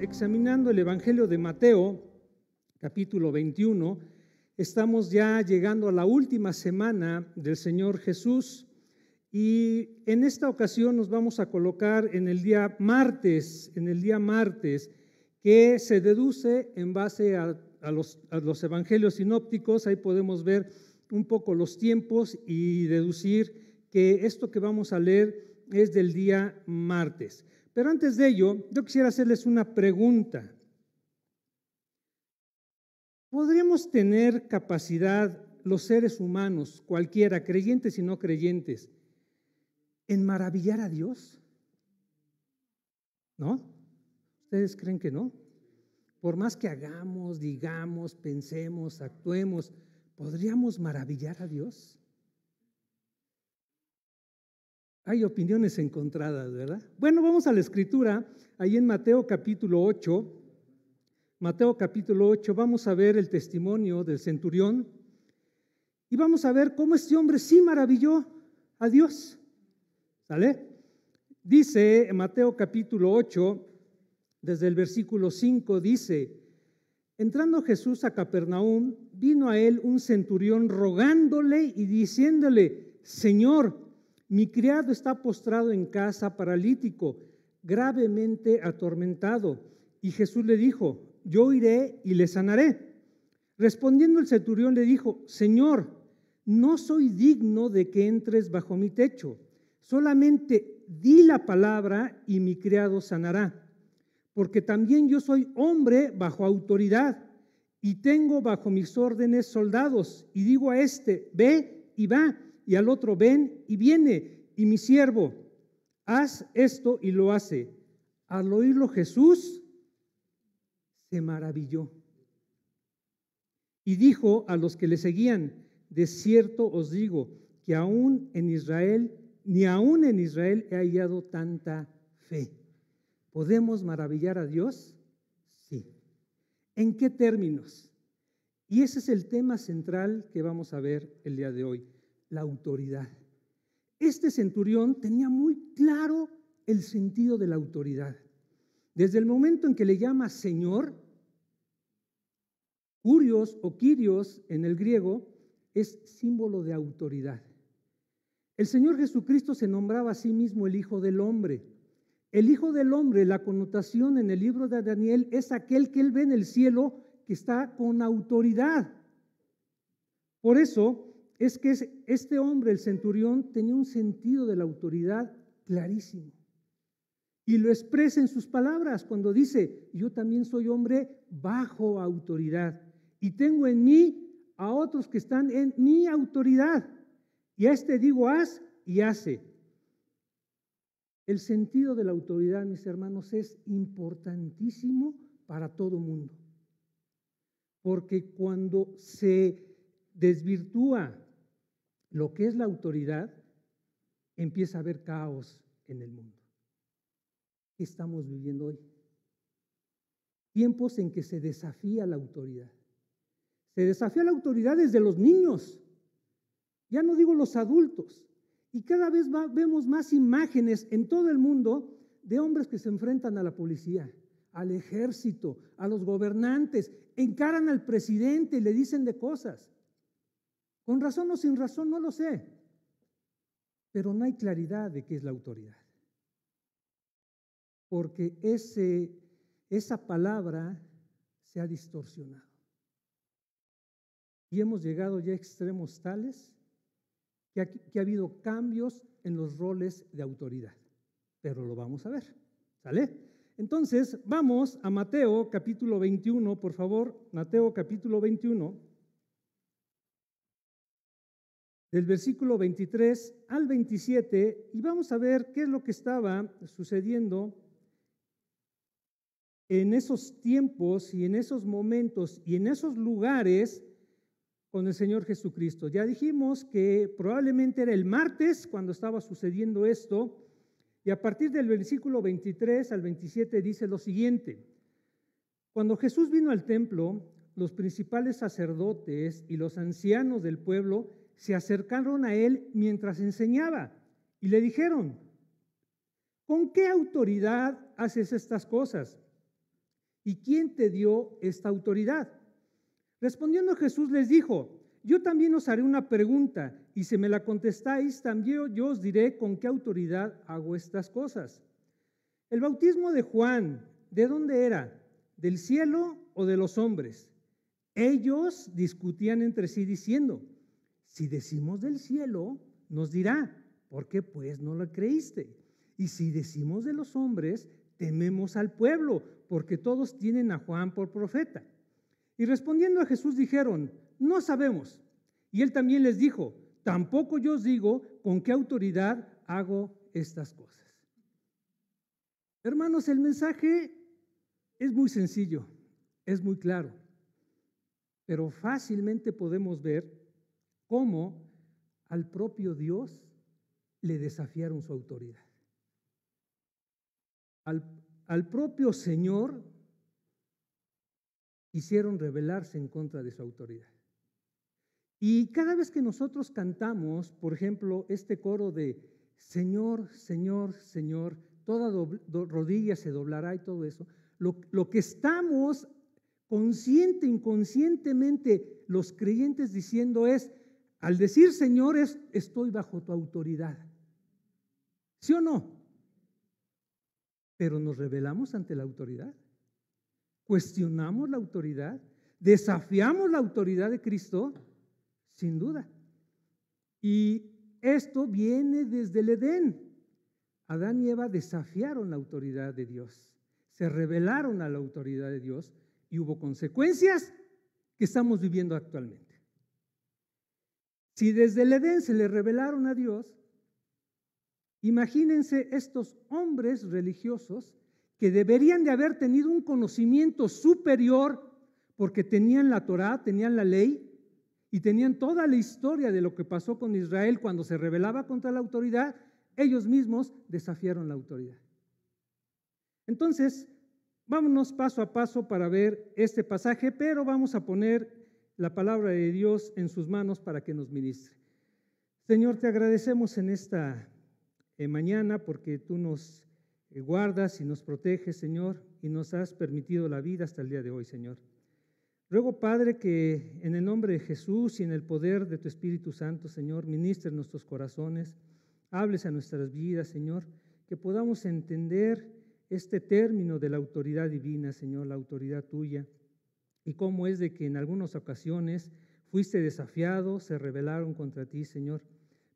examinando el Evangelio de Mateo, capítulo 21. Estamos ya llegando a la última semana del Señor Jesús y en esta ocasión nos vamos a colocar en el día martes, en el día martes, que se deduce en base a, a los evangelios sinópticos. Ahí podemos ver un poco los tiempos y deducir que esto que vamos a leer es del día martes. Pero antes de ello, yo quisiera hacerles una pregunta. ¿Podríamos tener capacidad los seres humanos, cualquiera, creyentes y no creyentes, en maravillar a Dios? ¿No? ¿Ustedes creen que no? Por más que hagamos, digamos, pensemos, actuemos, ¿podríamos maravillar a Dios? Hay opiniones encontradas, ¿verdad? Bueno, vamos a la escritura, ahí en Mateo capítulo 8. Mateo capítulo 8, vamos a ver el testimonio del centurión y vamos a ver cómo este hombre sí maravilló a Dios. ¿Sale? Dice Mateo capítulo 8, desde el versículo 5, dice, entrando Jesús a Capernaum, vino a él un centurión rogándole y diciéndole, Señor, mi criado está postrado en casa paralítico, gravemente atormentado. Y Jesús le dijo, yo iré y le sanaré. Respondiendo el centurión le dijo, Señor, no soy digno de que entres bajo mi techo, solamente di la palabra y mi criado sanará, porque también yo soy hombre bajo autoridad y tengo bajo mis órdenes soldados, y digo a este, ve y va y al otro ven y viene, y mi siervo, haz esto y lo hace. Al oírlo Jesús se maravilló y dijo a los que le seguían, de cierto os digo que aún en Israel, ni aún en Israel he hallado tanta fe. ¿Podemos maravillar a Dios? Sí. ¿En qué términos? Y ese es el tema central que vamos a ver el día de hoy la autoridad. Este centurión tenía muy claro el sentido de la autoridad. Desde el momento en que le llama Señor, Curios o Kyrios en el griego es símbolo de autoridad. El Señor Jesucristo se nombraba a sí mismo el Hijo del Hombre. El Hijo del Hombre, la connotación en el libro de Daniel es aquel que él ve en el cielo que está con autoridad. Por eso, es que este hombre, el centurión, tenía un sentido de la autoridad clarísimo. Y lo expresa en sus palabras cuando dice, yo también soy hombre bajo autoridad y tengo en mí a otros que están en mi autoridad. Y a este digo, haz y hace. El sentido de la autoridad, mis hermanos, es importantísimo para todo mundo. Porque cuando se desvirtúa lo que es la autoridad, empieza a haber caos en el mundo. ¿Qué estamos viviendo hoy? Tiempos en que se desafía la autoridad. Se desafía la autoridad desde los niños, ya no digo los adultos. Y cada vez vemos más imágenes en todo el mundo de hombres que se enfrentan a la policía, al ejército, a los gobernantes, encaran al presidente y le dicen de cosas. Con razón o sin razón, no lo sé. Pero no hay claridad de qué es la autoridad. Porque ese, esa palabra se ha distorsionado. Y hemos llegado ya a extremos tales que ha, que ha habido cambios en los roles de autoridad. Pero lo vamos a ver. ¿Sale? Entonces, vamos a Mateo capítulo 21, por favor. Mateo capítulo 21 del versículo 23 al 27 y vamos a ver qué es lo que estaba sucediendo en esos tiempos y en esos momentos y en esos lugares con el Señor Jesucristo. Ya dijimos que probablemente era el martes cuando estaba sucediendo esto y a partir del versículo 23 al 27 dice lo siguiente. Cuando Jesús vino al templo, los principales sacerdotes y los ancianos del pueblo se acercaron a él mientras enseñaba y le dijeron, ¿con qué autoridad haces estas cosas? ¿Y quién te dio esta autoridad? Respondiendo Jesús les dijo, yo también os haré una pregunta y si me la contestáis, también yo os diré con qué autoridad hago estas cosas. El bautismo de Juan, ¿de dónde era? ¿Del cielo o de los hombres? Ellos discutían entre sí diciendo, si decimos del cielo, nos dirá, ¿por qué pues no lo creíste? Y si decimos de los hombres, tememos al pueblo, porque todos tienen a Juan por profeta. Y respondiendo a Jesús dijeron, no sabemos. Y él también les dijo, tampoco yo os digo con qué autoridad hago estas cosas. Hermanos, el mensaje es muy sencillo, es muy claro, pero fácilmente podemos ver cómo al propio Dios le desafiaron su autoridad. Al, propio Señor hicieron rebelarse en contra de su autoridad. Y cada vez que nosotros cantamos, por ejemplo, este coro de Señor, Señor, Señor, toda rodilla se doblará y todo eso, lo, lo que estamos consciente, inconscientemente los creyentes diciendo es, al decir Señor, estoy bajo tu autoridad. ¿Sí o no? Pero nos rebelamos ante la autoridad. Cuestionamos la autoridad. Desafiamos la autoridad de Cristo, sin duda. Y esto viene desde el Edén. Adán y Eva desafiaron la autoridad de Dios. Se rebelaron a la autoridad de Dios y hubo consecuencias que estamos viviendo actualmente. Si desde el Edén se le revelaron a Dios, imagínense estos hombres religiosos que deberían de haber tenido un conocimiento superior porque tenían la Torá, tenían la ley y tenían toda la historia de lo que pasó con Israel cuando se rebelaba contra la autoridad, ellos mismos desafiaron la autoridad. Entonces, vámonos paso a paso para ver este pasaje, pero vamos a poner la palabra de Dios en sus manos para que nos ministre. Señor, te agradecemos en esta eh, mañana porque tú nos eh, guardas y nos proteges, Señor, y nos has permitido la vida hasta el día de hoy, Señor. Ruego, Padre, que en el nombre de Jesús y en el poder de tu Espíritu Santo, Señor, ministres nuestros corazones, hables a nuestras vidas, Señor, que podamos entender este término de la autoridad divina, Señor, la autoridad tuya y cómo es de que en algunas ocasiones fuiste desafiado, se rebelaron contra ti, Señor.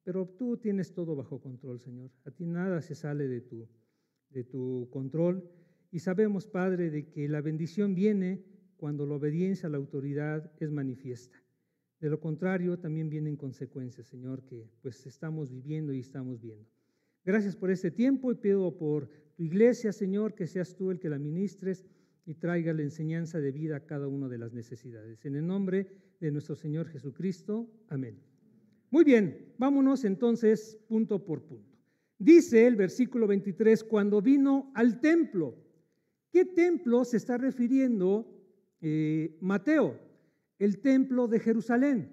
Pero tú tienes todo bajo control, Señor. A ti nada se sale de tu, de tu control. Y sabemos, Padre, de que la bendición viene cuando la obediencia a la autoridad es manifiesta. De lo contrario, también vienen consecuencias, Señor, que pues estamos viviendo y estamos viendo. Gracias por este tiempo y pido por tu iglesia, Señor, que seas tú el que la ministres y traiga la enseñanza de vida a cada una de las necesidades. En el nombre de nuestro Señor Jesucristo. Amén. Muy bien, vámonos entonces punto por punto. Dice el versículo 23, cuando vino al templo. ¿Qué templo se está refiriendo eh, Mateo? El templo de Jerusalén.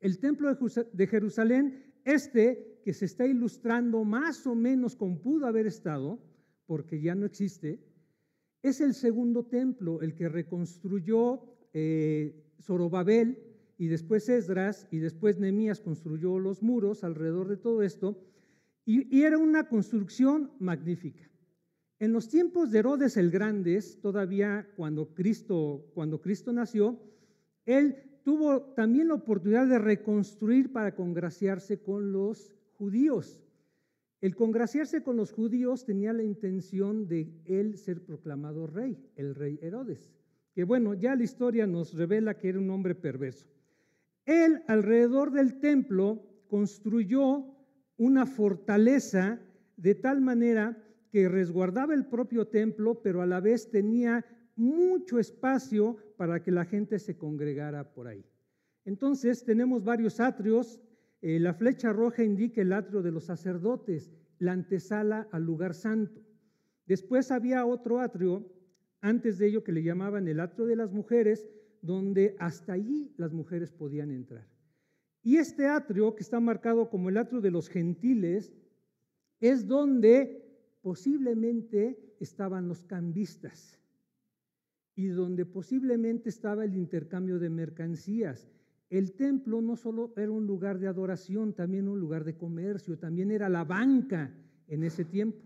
El templo de Jerusalén, este que se está ilustrando más o menos como pudo haber estado, porque ya no existe, es el segundo templo el que reconstruyó eh, Zorobabel y después Esdras y después Nehemías construyó los muros alrededor de todo esto y, era una construcción magnífica. En los tiempos de Herodes el Grande, todavía cuando Cristo, cuando Cristo nació, él tuvo también la oportunidad de reconstruir para congraciarse con los judíos. El congraciarse con los judíos tenía la intención de él ser proclamado rey, el rey Herodes, que bueno, ya la historia nos revela que era un hombre perverso. Él alrededor del templo construyó una fortaleza de tal manera que resguardaba el propio templo, pero a la vez tenía mucho espacio para que la gente se congregara por ahí. Entonces tenemos varios atrios, eh, la flecha roja indica el atrio de los sacerdotes, la antesala al lugar santo. Después había otro atrio, antes de ello que le llamaban el atrio de las mujeres, donde hasta allí las mujeres podían entrar. Y este atrio, que está marcado como el atrio de los gentiles, es donde posiblemente estaban los cambistas y donde posiblemente estaba el intercambio de mercancías el templo no solo era un lugar de adoración, también un lugar de comercio, también era la banca en ese tiempo.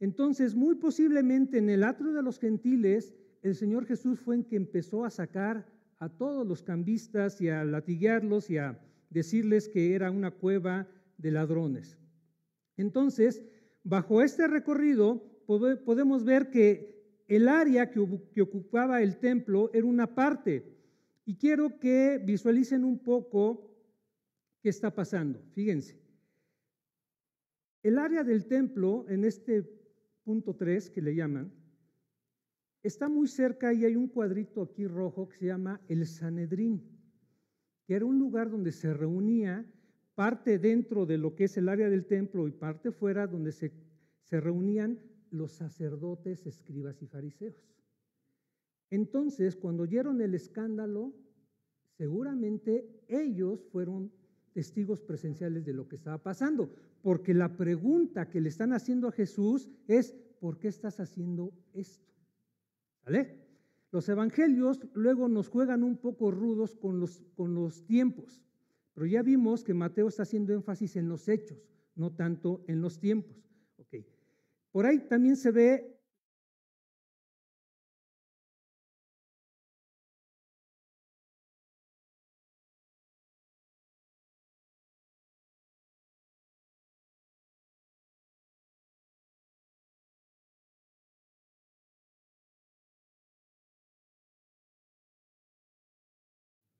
Entonces, muy posiblemente en el atrio de los gentiles, el Señor Jesús fue en que empezó a sacar a todos los cambistas y a latiguearlos y a decirles que era una cueva de ladrones. Entonces, bajo este recorrido podemos ver que el área que ocupaba el templo era una parte, y quiero que visualicen un poco qué está pasando. Fíjense. El área del templo, en este punto 3 que le llaman, está muy cerca y hay un cuadrito aquí rojo que se llama el Sanedrín, que era un lugar donde se reunía parte dentro de lo que es el área del templo y parte fuera, donde se, se reunían los sacerdotes, escribas y fariseos. Entonces, cuando oyeron el escándalo, seguramente ellos fueron testigos presenciales de lo que estaba pasando, porque la pregunta que le están haciendo a Jesús es, ¿por qué estás haciendo esto? ¿Vale? Los evangelios luego nos juegan un poco rudos con los, con los tiempos, pero ya vimos que Mateo está haciendo énfasis en los hechos, no tanto en los tiempos. Okay. Por ahí también se ve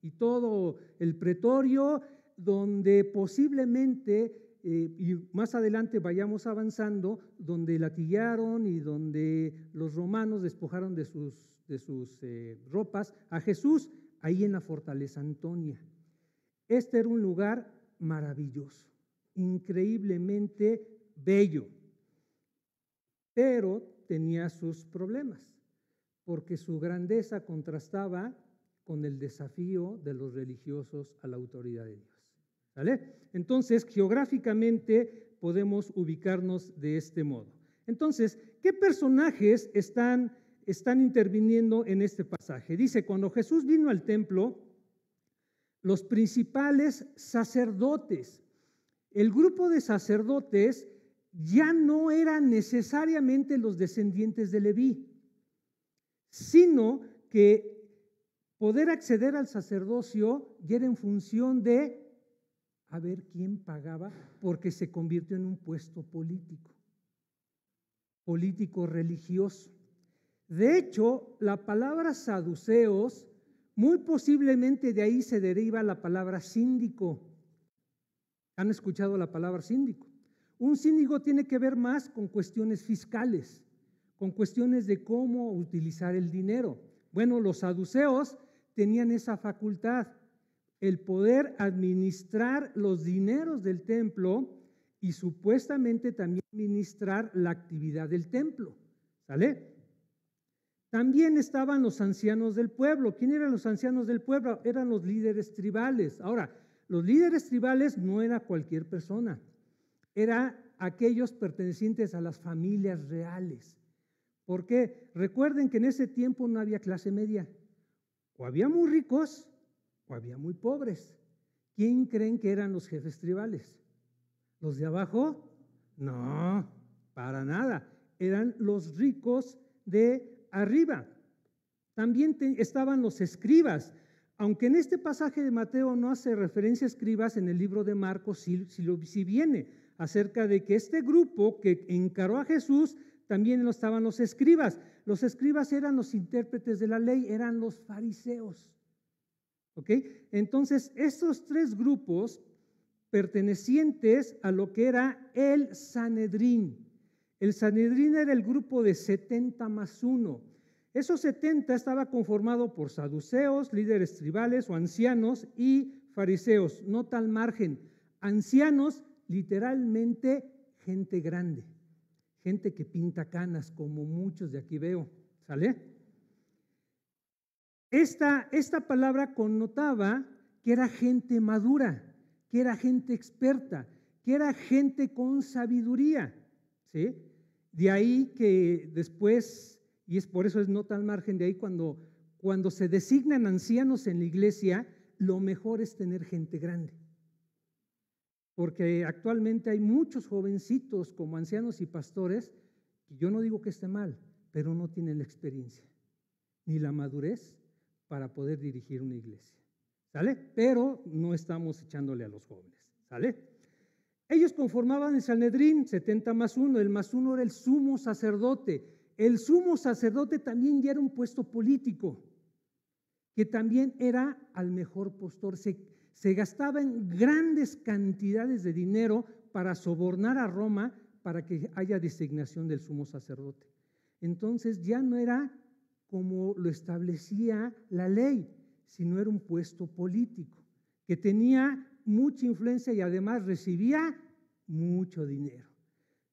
y todo el pretorio, donde posiblemente, eh, y más adelante vayamos avanzando, donde latillaron y donde los romanos despojaron de sus, de sus eh, ropas a Jesús, ahí en la fortaleza Antonia. Este era un lugar maravilloso, increíblemente bello, pero tenía sus problemas, porque su grandeza contrastaba con el desafío de los religiosos a la autoridad de Dios. ¿Vale? Entonces, geográficamente podemos ubicarnos de este modo. Entonces, ¿qué personajes están, están interviniendo en este pasaje? Dice, cuando Jesús vino al templo, los principales sacerdotes, el grupo de sacerdotes ya no eran necesariamente los descendientes de Leví, sino que poder acceder al sacerdocio ya era en función de a ver quién pagaba, porque se convirtió en un puesto político, político religioso. De hecho, la palabra saduceos, muy posiblemente de ahí se deriva la palabra síndico. ¿Han escuchado la palabra síndico? Un síndico tiene que ver más con cuestiones fiscales, con cuestiones de cómo utilizar el dinero. Bueno, los saduceos tenían esa facultad, el poder administrar los dineros del templo y supuestamente también administrar la actividad del templo. ¿Sale? También estaban los ancianos del pueblo. ¿Quién eran los ancianos del pueblo? Eran los líderes tribales. Ahora, los líderes tribales no era cualquier persona, era aquellos pertenecientes a las familias reales. ¿Por qué? recuerden que en ese tiempo no había clase media. O había muy ricos o había muy pobres. ¿Quién creen que eran los jefes tribales? ¿Los de abajo? No, para nada. Eran los ricos de arriba. También estaban los escribas. Aunque en este pasaje de Mateo no hace referencia a escribas, en el libro de Marcos sí, si, viene acerca de que este grupo que encaró a Jesús, también estaban los escribas. Los escribas eran los intérpretes de la ley, eran los fariseos. ¿Ok? Entonces, estos tres grupos pertenecientes a lo que era el Sanedrín. El Sanedrín era el grupo de 70 más 1. Esos 70 estaba conformado por saduceos, líderes tribales o ancianos y fariseos, no tal margen. Ancianos, literalmente gente grande gente que pinta canas, como muchos de aquí veo. ¿Sale? Esta, esta palabra connotaba que era gente madura, que era gente experta, que era gente con sabiduría. ¿sí? De ahí que después, y es por eso es no al margen, de ahí cuando, cuando se designan ancianos en la iglesia, lo mejor es tener gente grande porque actualmente hay muchos jovencitos como ancianos y pastores que yo no digo que esté mal, pero no tienen la experiencia ni la madurez para poder dirigir una iglesia. ¿Sale? Pero no estamos echándole a los jóvenes. ¿Sale? Ellos conformaban el Sanedrín 70 más 1. El más 1 era el sumo sacerdote. El sumo sacerdote también ya era un puesto político, que también era al mejor postor. Se, se gastaban grandes cantidades de dinero para sobornar a Roma para que haya designación del sumo sacerdote. Entonces ya no era como lo establecía la ley, sino era un puesto político, que tenía mucha influencia y además recibía mucho dinero.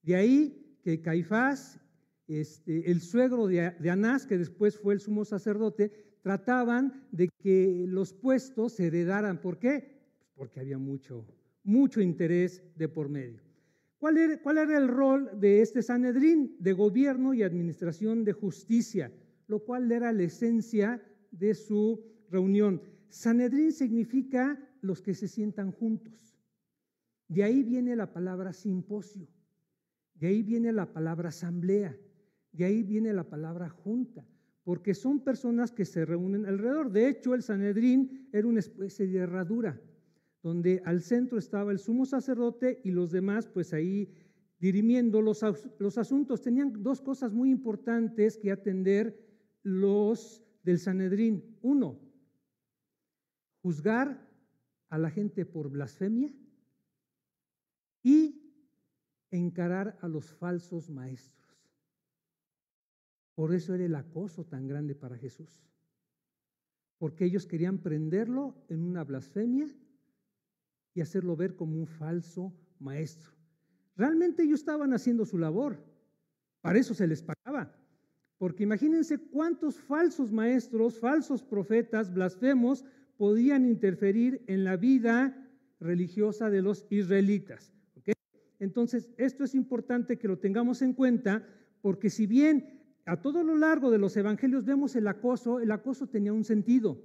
De ahí que Caifás, este, el suegro de Anás, que después fue el sumo sacerdote, trataban de que los puestos se heredaran. ¿Por qué? Pues porque había mucho, mucho interés de por medio. ¿Cuál era, ¿Cuál era, el rol de este Sanedrín? De gobierno y administración de justicia, lo cual era la esencia de su reunión. Sanedrín significa los que se sientan juntos. De ahí viene la palabra simposio, de ahí viene la palabra asamblea, de ahí viene la palabra junta porque son personas que se reúnen alrededor. De hecho, el Sanedrín era una especie de herradura, donde al centro estaba el sumo sacerdote y los demás, pues ahí dirimiendo los, asuntos. Tenían dos cosas muy importantes que atender los del Sanedrín. Uno, juzgar a la gente por blasfemia y encarar a los falsos maestros. Por eso era el acoso tan grande para Jesús. Porque ellos querían prenderlo en una blasfemia y hacerlo ver como un falso maestro. Realmente ellos estaban haciendo su labor. Para eso se les pagaba. Porque imagínense cuántos falsos maestros, falsos profetas, blasfemos podían interferir en la vida religiosa de los israelitas. Entonces, esto es importante que lo tengamos en cuenta, porque si bien a todo lo largo de los evangelios vemos el acoso, el acoso tenía un sentido,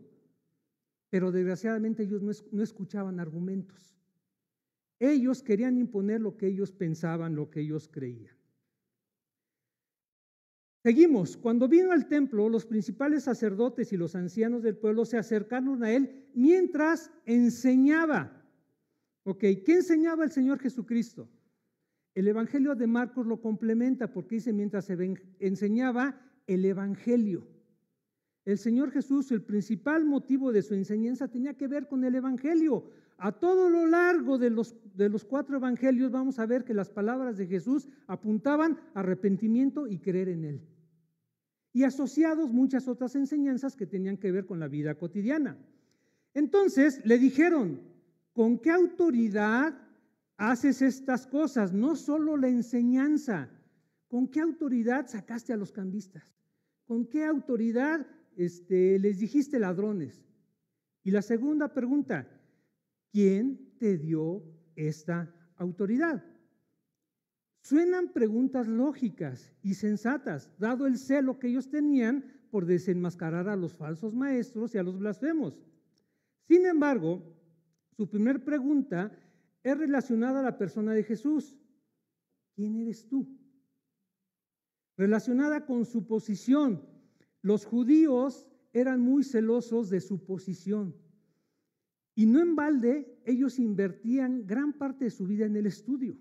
pero desgraciadamente ellos no, escuchaban argumentos. Ellos querían imponer lo que ellos pensaban, lo que ellos creían. Seguimos. Cuando vino al templo, los principales sacerdotes y los ancianos del pueblo se acercaron a él mientras enseñaba. Ok, ¿qué enseñaba el Señor Jesucristo? El Evangelio de Marcos lo complementa porque dice, mientras enseñaba el Evangelio. El Señor Jesús, el principal motivo de su enseñanza tenía que ver con el Evangelio. A todo lo largo de los, de los cuatro Evangelios vamos a ver que las palabras de Jesús apuntaban a arrepentimiento y creer en Él. Y asociados muchas otras enseñanzas que tenían que ver con la vida cotidiana. Entonces le dijeron, ¿con qué autoridad haces estas cosas, no solo la enseñanza. ¿Con qué autoridad sacaste a los cambistas? ¿Con qué autoridad este, les dijiste ladrones? Y la segunda pregunta, ¿quién te dio esta autoridad? Suenan preguntas lógicas y sensatas, dado el celo que ellos tenían por desenmascarar a los falsos maestros y a los blasfemos. Sin embargo, su primera pregunta es relacionada a la persona de Jesús. ¿Quién eres tú? Relacionada con su posición. Los judíos eran muy celosos de su posición. Y no en balde, ellos invertían gran parte de su vida en el estudio.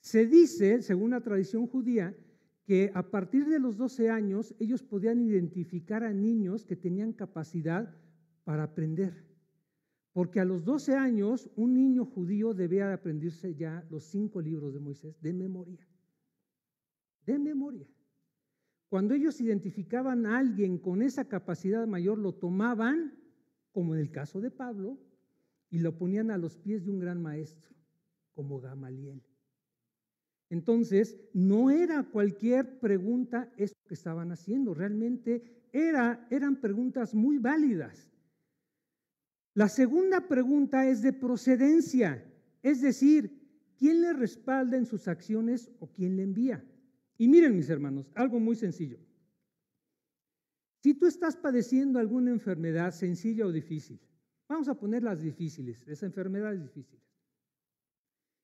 Se dice, según la tradición judía, que a partir de los 12 años ellos podían identificar a niños que tenían capacidad para aprender. Porque a los 12 años un niño judío debía aprenderse ya los cinco libros de Moisés de memoria. De memoria. Cuando ellos identificaban a alguien con esa capacidad mayor, lo tomaban, como en el caso de Pablo, y lo ponían a los pies de un gran maestro, como Gamaliel. Entonces, no era cualquier pregunta esto que estaban haciendo, realmente era, eran preguntas muy válidas. La segunda pregunta es de procedencia, es decir, ¿quién le respalda en sus acciones o quién le envía? Y miren mis hermanos, algo muy sencillo. Si tú estás padeciendo alguna enfermedad sencilla o difícil, vamos a poner las difíciles, enfermedad es difícil.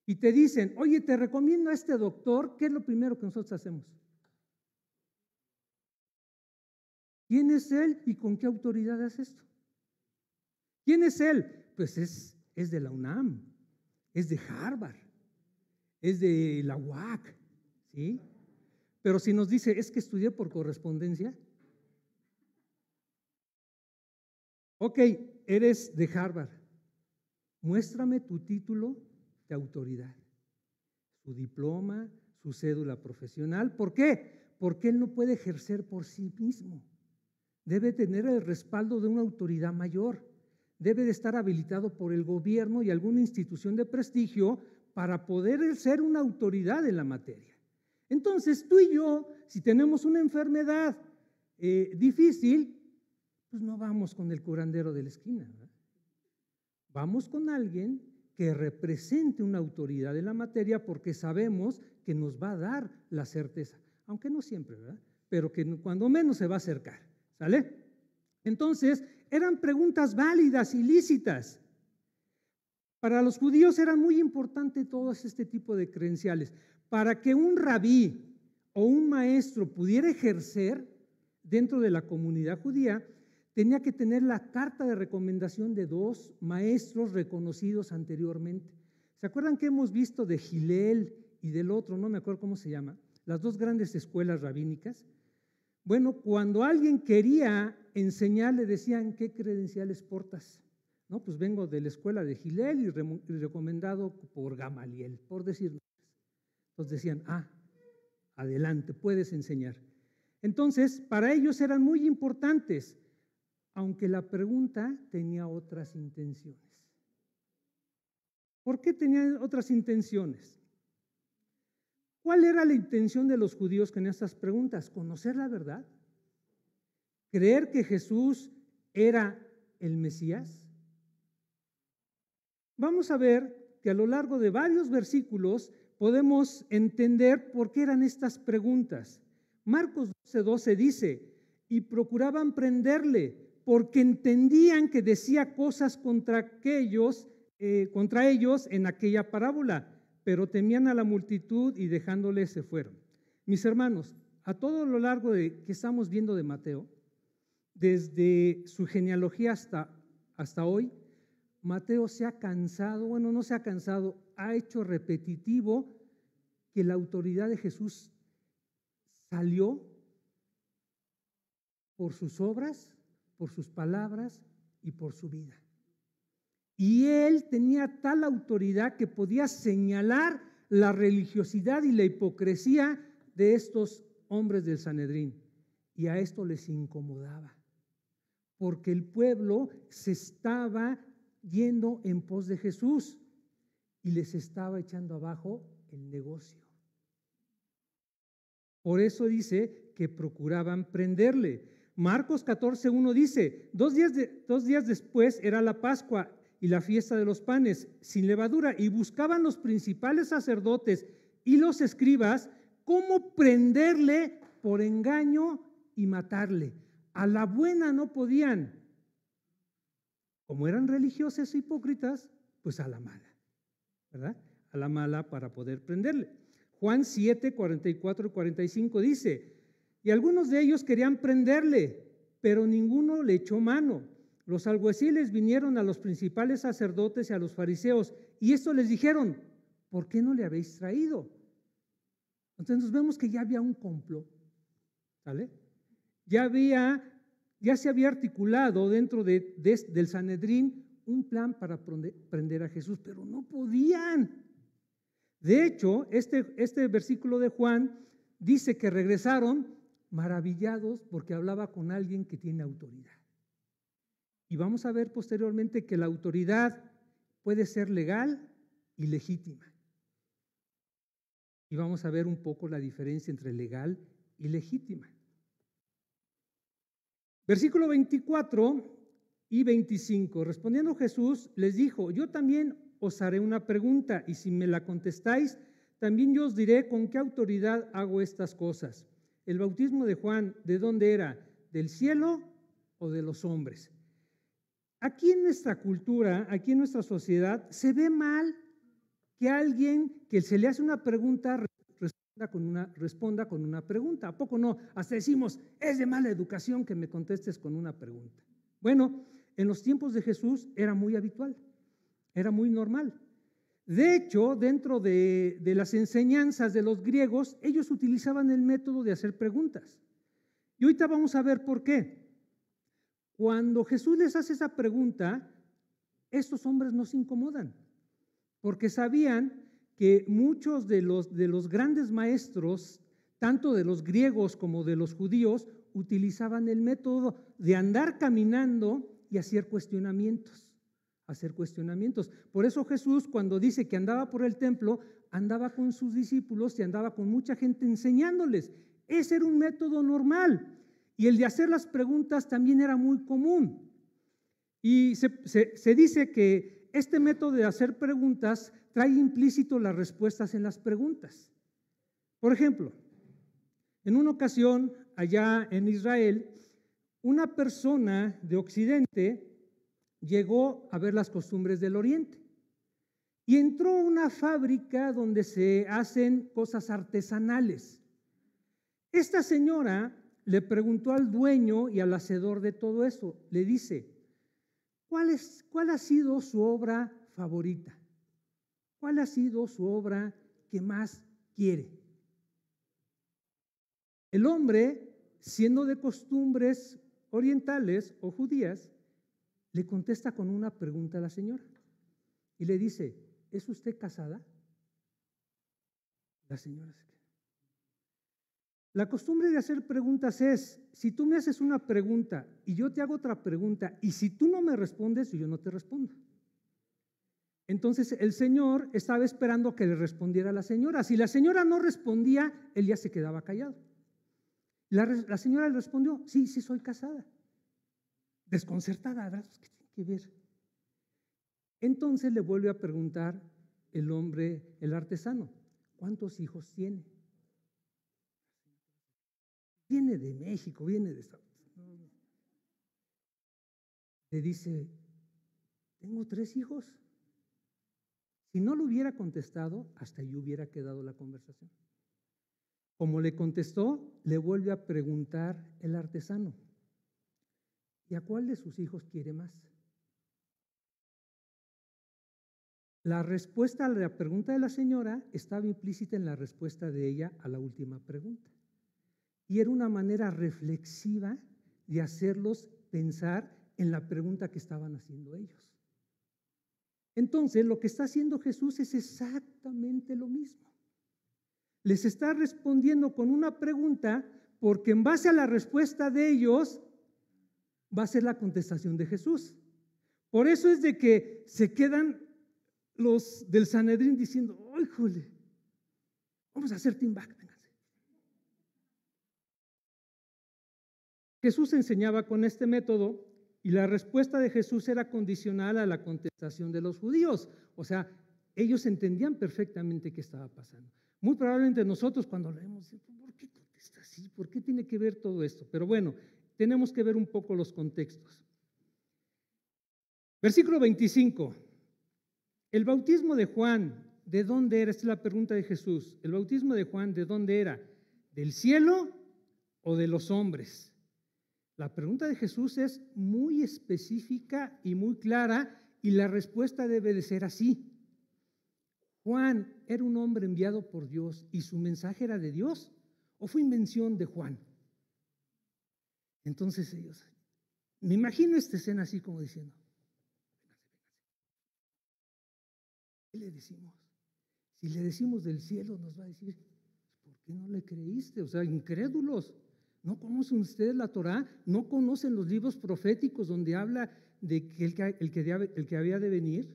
y te dicen, oye, te recomiendo a este doctor, ¿qué es lo primero que nosotros hacemos? ¿Quién es él y con qué autoridad hace esto? ¿Quién es él? Pues es, es de la UNAM, es de Harvard, es de la UAC, ¿sí? Pero si nos dice, es que estudié por correspondencia. Ok, eres de Harvard. Muéstrame tu título de autoridad, su diploma, su cédula profesional. ¿Por qué? Porque él no puede ejercer por sí mismo. Debe tener el respaldo de una autoridad mayor debe de estar habilitado por el gobierno y alguna institución de prestigio para poder ser una autoridad en la materia. Entonces, tú y yo, si tenemos una enfermedad eh, difícil, pues no vamos con el curandero de la esquina. Vamos con alguien que represente una autoridad en la materia porque sabemos que nos va a dar la certeza, aunque no siempre, ¿verdad? Pero que cuando menos se va a acercar, ¿sale? Entonces, eran preguntas válidas y Para los judíos era muy importante todo este tipo de credenciales. Para que un rabí o un maestro pudiera ejercer dentro de la comunidad judía, tenía que tener la carta de recomendación de dos maestros reconocidos anteriormente. ¿Se acuerdan que hemos visto de Gilel y del otro, no me acuerdo cómo se llama, las dos grandes escuelas rabínicas? Bueno, cuando alguien quería Enseñar, le decían, ¿qué credenciales portas? No, pues vengo de la escuela de Gilel y, recomendado por Gamaliel, por decirlo. Entonces decían, ah, adelante, puedes enseñar. Entonces, para ellos eran muy importantes, aunque la pregunta tenía otras intenciones. ¿Por qué tenían otras intenciones? ¿Cuál era la intención de los judíos con estas preguntas? ¿Conocer la verdad? creer que Jesús era el Mesías? Vamos a ver que a lo largo de varios versículos podemos entender por qué eran estas preguntas. Marcos 12, 12 dice, y procuraban prenderle porque entendían que decía cosas contra aquellos, eh, contra ellos en aquella parábola, pero temían a la multitud y dejándole se fueron. Mis hermanos, a todo lo largo de que estamos viendo de Mateo, desde su genealogía hasta, hasta hoy, Mateo se ha cansado, bueno, no se ha cansado, ha hecho repetitivo que la autoridad de Jesús salió por sus obras, por sus palabras y por su vida. Y él tenía tal autoridad que podía señalar la religiosidad y la hipocresía de estos hombres del Sanedrín. Y a esto les incomodaba porque el pueblo se estaba yendo en pos de Jesús y les estaba echando abajo el negocio. Por eso dice que procuraban prenderle. Marcos 14.1 dice, dos días, dos días después era la Pascua y la fiesta de los panes sin levadura y buscaban los principales sacerdotes y los escribas cómo prenderle por engaño y matarle. A la buena no podían. Como eran religiosos e hipócritas, pues a la mala, ¿verdad? A la mala para poder prenderle. Juan 7, 44 y 45 dice, y algunos de ellos querían prenderle, pero ninguno le echó mano. Los alguaciles vinieron a los principales sacerdotes y a los fariseos, y esto les dijeron, ¿por qué no le habéis traído? Entonces vemos que ya había un complot, ¿vale? ya había, ya se había articulado dentro del Sanedrín un plan para prender a Jesús, pero no podían. De hecho, este, este versículo de Juan dice que regresaron maravillados porque hablaba con alguien que tiene autoridad. Y vamos a ver posteriormente que la autoridad puede ser legal y legítima. Y vamos a ver un poco la diferencia entre legal y legítima. Versículo 24 y 25. Respondiendo Jesús, les dijo, yo también os haré una pregunta y si me la contestáis, también yo os diré con qué autoridad hago estas cosas. El bautismo de Juan, ¿de dónde era? ¿Del cielo o de los hombres? Aquí en nuestra cultura, aquí en nuestra sociedad, se ve mal que alguien que se le hace una pregunta con una, responda con una pregunta. ¿A poco no? Hasta decimos, es de mala educación que me contestes con una pregunta. Bueno, en los tiempos de Jesús era muy habitual, era muy normal. De hecho, dentro de, las enseñanzas de los griegos, ellos utilizaban el método de hacer preguntas. Y ahorita vamos a ver por qué. Cuando Jesús les hace esa pregunta, estos hombres no se incomodan, porque sabían que muchos de los, de los grandes maestros, tanto de los griegos como de los judíos, utilizaban el método de andar caminando y hacer cuestionamientos, hacer cuestionamientos. Por eso Jesús cuando dice que andaba por el templo, andaba con sus discípulos y andaba con mucha gente enseñándoles. Ese era un método normal. Y el de hacer las preguntas también era muy común. Y se dice que este método de hacer preguntas trae implícito las respuestas en las preguntas. Por ejemplo, en una ocasión, allá en Israel, una persona de Occidente llegó a ver las costumbres del Oriente y entró a una fábrica donde se hacen cosas artesanales. Esta señora le preguntó al dueño y al hacedor de todo eso, le dice, ¿Cuál, es, ¿Cuál ha sido su obra favorita? ¿Cuál ha sido su obra que más quiere? El hombre, siendo de costumbres orientales o judías, le contesta con una pregunta a la señora y le dice, ¿es usted casada? La señora se la costumbre de hacer preguntas es, si tú me haces una pregunta y yo te hago otra pregunta, y si tú no me respondes, yo no te respondo. Entonces el señor estaba esperando que le respondiera la señora. Si la señora no respondía, él ya se quedaba callado. La, señora le respondió, sí, sí, soy casada. Desconcertada, pues, ¿qué tiene que ver? Entonces le vuelve a preguntar el hombre, el artesano, ¿cuántos hijos tiene? viene de México, viene de Estados Unidos. Le dice, tengo tres hijos. Si no lo hubiera contestado, hasta yo hubiera quedado la conversación. Como le contestó, le vuelve a preguntar el artesano, ¿y a cuál de sus hijos quiere más? La respuesta a la pregunta de la señora estaba implícita en la respuesta de ella a la última pregunta. Y era una manera reflexiva de hacerlos pensar en la pregunta que estaban haciendo ellos. Entonces, lo que está haciendo Jesús es exactamente lo mismo. Les está respondiendo con una pregunta porque en base a la respuesta de ellos va a ser la contestación de Jesús. Por eso es de que se quedan los del Sanedrín diciendo, ¡híjole! Vamos a hacer team venga. Jesús enseñaba con este método y la respuesta de Jesús era condicional a la contestación de los judíos. O sea, ellos entendían perfectamente qué estaba pasando. Muy probablemente nosotros cuando leemos, ¿por qué contesta así? ¿Por qué tiene que ver todo esto? Pero bueno, tenemos que ver un poco los contextos. Versículo 25. El bautismo de Juan, ¿de dónde era? Esta es la pregunta de Jesús. El bautismo de Juan, ¿de dónde era? ¿Del cielo o de los hombres? La pregunta de Jesús es muy específica y muy clara y la respuesta debe de ser así. Juan era un hombre enviado por Dios y su mensaje era de Dios o fue invención de Juan. Entonces ellos, me imagino esta escena así como diciendo, ¿qué le decimos? Si le decimos del cielo nos va a decir, ¿por qué no le creíste? O sea, incrédulos. ¿No conocen ustedes la Torá? ¿No conocen los libros proféticos donde habla de que el, que, el, que el que había de venir?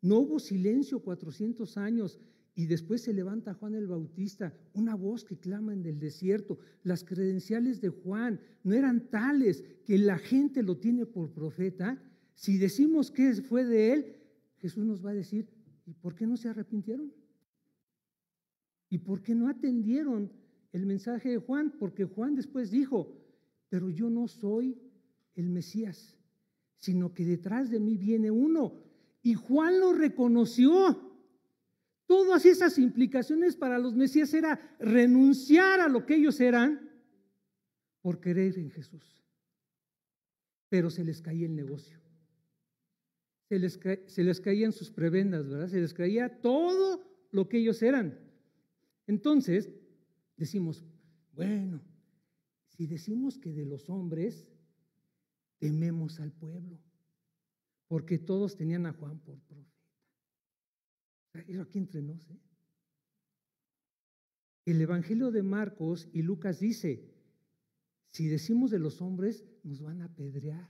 No hubo silencio 400 años y después se levanta Juan el Bautista, una voz que clama en el desierto. Las credenciales de Juan no eran tales que la gente lo tiene por profeta. Si decimos que fue de él, Jesús nos va a decir, ¿y por qué no se arrepintieron? ¿Y por qué no atendieron el mensaje de Juan, porque Juan después dijo, pero yo no soy el Mesías, sino que detrás de mí viene uno. Y Juan lo reconoció. Todas esas implicaciones para los Mesías era renunciar a lo que ellos eran por creer en Jesús. Pero se les caía el negocio. Se les, se les caían sus prebendas, ¿verdad? Se les caía todo lo que ellos eran. Entonces, Decimos, bueno, si decimos que de los hombres, tememos al pueblo, porque todos tenían a Juan por profeta. Eso aquí entre nos. ¿eh? El Evangelio de Marcos y Lucas dice, si decimos de los hombres, nos van a apedrear,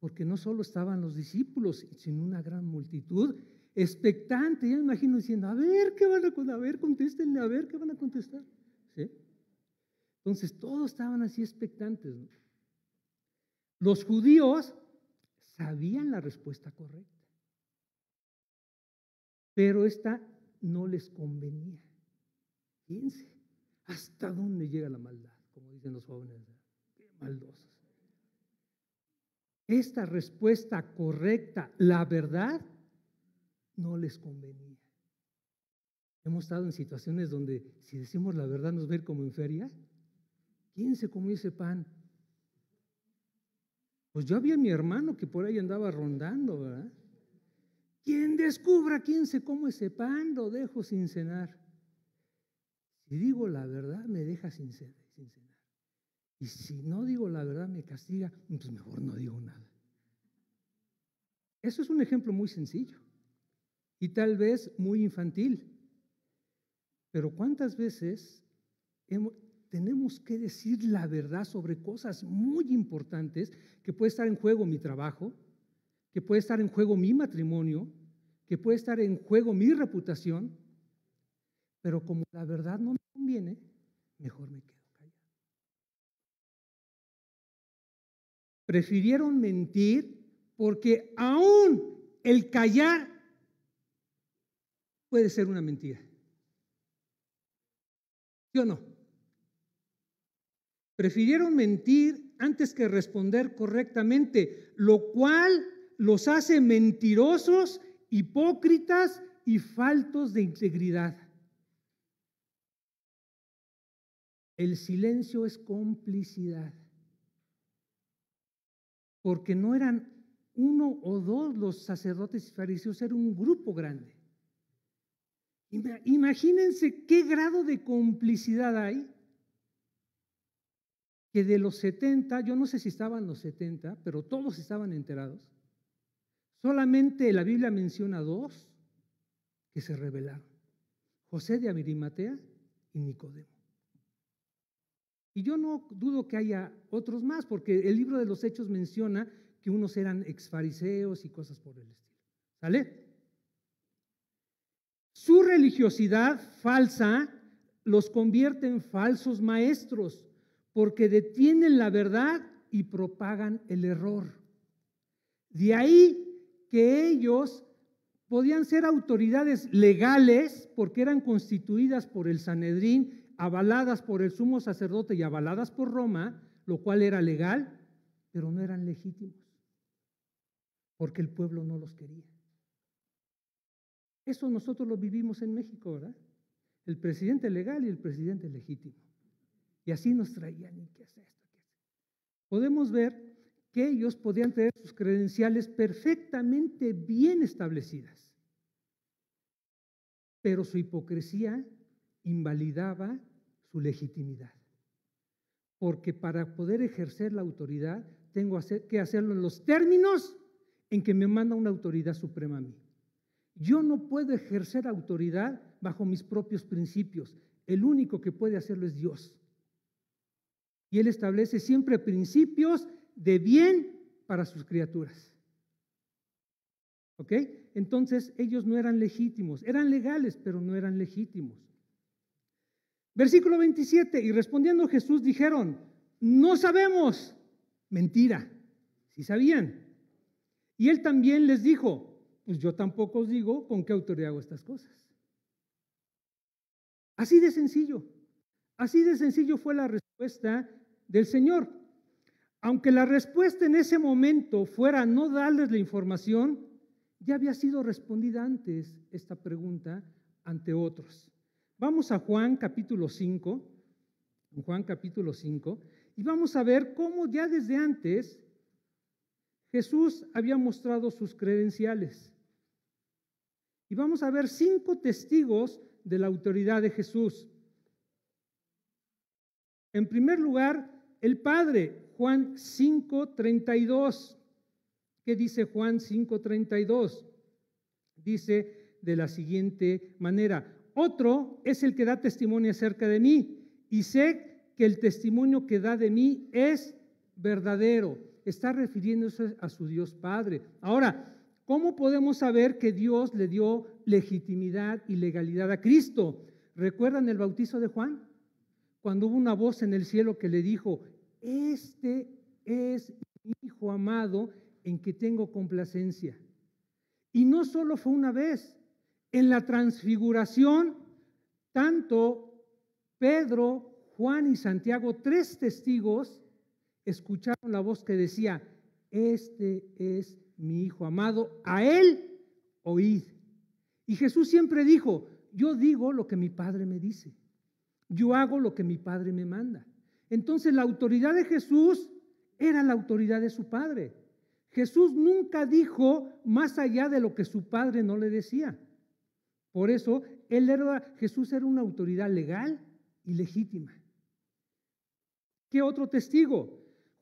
porque no solo estaban los discípulos, sino una gran multitud expectante, ya me imagino diciendo, a ver, ¿qué van a contestar? A ver, contéstenle, a ver, ¿qué van a contestar? Entonces todos estaban así expectantes. Los judíos sabían la respuesta correcta, pero esta no les convenía. Fíjense, ¿hasta dónde llega la maldad? Como dicen los jóvenes, maldosos. Esta respuesta correcta, la verdad, no les convenía. Hemos estado en situaciones donde si decimos la verdad nos ven como en feria. ¿Quién se comió ese pan? Pues yo había mi hermano que por ahí andaba rondando, ¿verdad? Quien descubra quién se come ese pan, lo dejo sin cenar. Si digo la verdad, me deja sin, cenar. Y si no digo la verdad, me castiga, pues mejor no digo nada. Eso es un ejemplo muy sencillo y tal vez muy infantil. Pero ¿cuántas veces tenemos que decir la verdad sobre cosas muy importantes que puede estar en juego mi trabajo, que puede estar en juego mi matrimonio, que puede estar en juego mi reputación? Pero como la verdad no me conviene, mejor me quedo callado. Prefirieron mentir porque aún el callar puede ser una mentira. ¿Sí o no? Prefirieron mentir antes que responder correctamente, lo cual los hace mentirosos, hipócritas y faltos de integridad. El silencio es complicidad, porque no eran uno o dos los sacerdotes y fariseos, era un grupo grande. Imagínense qué grado de complicidad hay que de los 70, yo no sé si estaban los 70, pero todos estaban enterados. Solamente la Biblia menciona dos que se revelaron, José de Amirimatea y Nicodemo. Y yo no dudo que haya otros más, porque el libro de los Hechos menciona que unos eran exfariseos y cosas por el estilo. ¿Sale? Su religiosidad falsa los convierte en falsos maestros porque detienen la verdad y propagan el error. De ahí que ellos podían ser autoridades legales porque eran constituidas por el Sanedrín, avaladas por el sumo sacerdote y avaladas por Roma, lo cual era legal, pero no eran legítimos porque el pueblo no los quería. Eso nosotros lo vivimos en México, ¿verdad? El presidente legal y el presidente legítimo. Y así nos traían, ¿y qué es esto? ¿Qué Podemos ver que ellos podían tener sus credenciales perfectamente bien establecidas, pero su hipocresía invalidaba su legitimidad. Porque para poder ejercer la autoridad tengo que hacerlo en los términos en que me manda una autoridad suprema a mí. Yo no puedo ejercer autoridad bajo mis propios principios. El único que puede hacerlo es Dios. Y Él establece siempre principios de bien para sus criaturas. ¿Ok? Entonces ellos no eran legítimos, eran legales, pero no eran legítimos. Versículo 27, y respondiendo Jesús dijeron, no sabemos, mentira, si sabían. Y él también les dijo, pues yo tampoco os digo con qué autoridad hago estas cosas. Así de sencillo. Así de sencillo fue la respuesta del Señor. Aunque la respuesta en ese momento fuera no darles la información, ya había sido respondida antes esta pregunta ante otros. Vamos a Juan capítulo 5, Juan capítulo 5, y vamos a ver cómo ya desde antes Jesús había mostrado sus credenciales. Y vamos a ver cinco testigos de la autoridad de Jesús. En primer lugar, el Padre, Juan 5:32. ¿Qué dice Juan 5:32? Dice de la siguiente manera, otro es el que da testimonio acerca de mí y sé que el testimonio que da de mí es verdadero está refiriéndose a su Dios Padre. Ahora, ¿cómo podemos saber que Dios le dio legitimidad y legalidad a Cristo? ¿Recuerdan el bautizo de Juan? Cuando hubo una voz en el cielo que le dijo, este es mi Hijo amado en que tengo complacencia. Y no solo fue una vez, en la transfiguración, tanto Pedro, Juan y Santiago, tres testigos, escucharon la voz que decía, este es mi Hijo amado, a Él oíd. Y Jesús siempre dijo, yo digo lo que mi Padre me dice, yo hago lo que mi Padre me manda. Entonces la autoridad de Jesús era la autoridad de su Padre. Jesús nunca dijo más allá de lo que su Padre no le decía. Por eso él era, Jesús era una autoridad legal y legítima. ¿Qué otro testigo?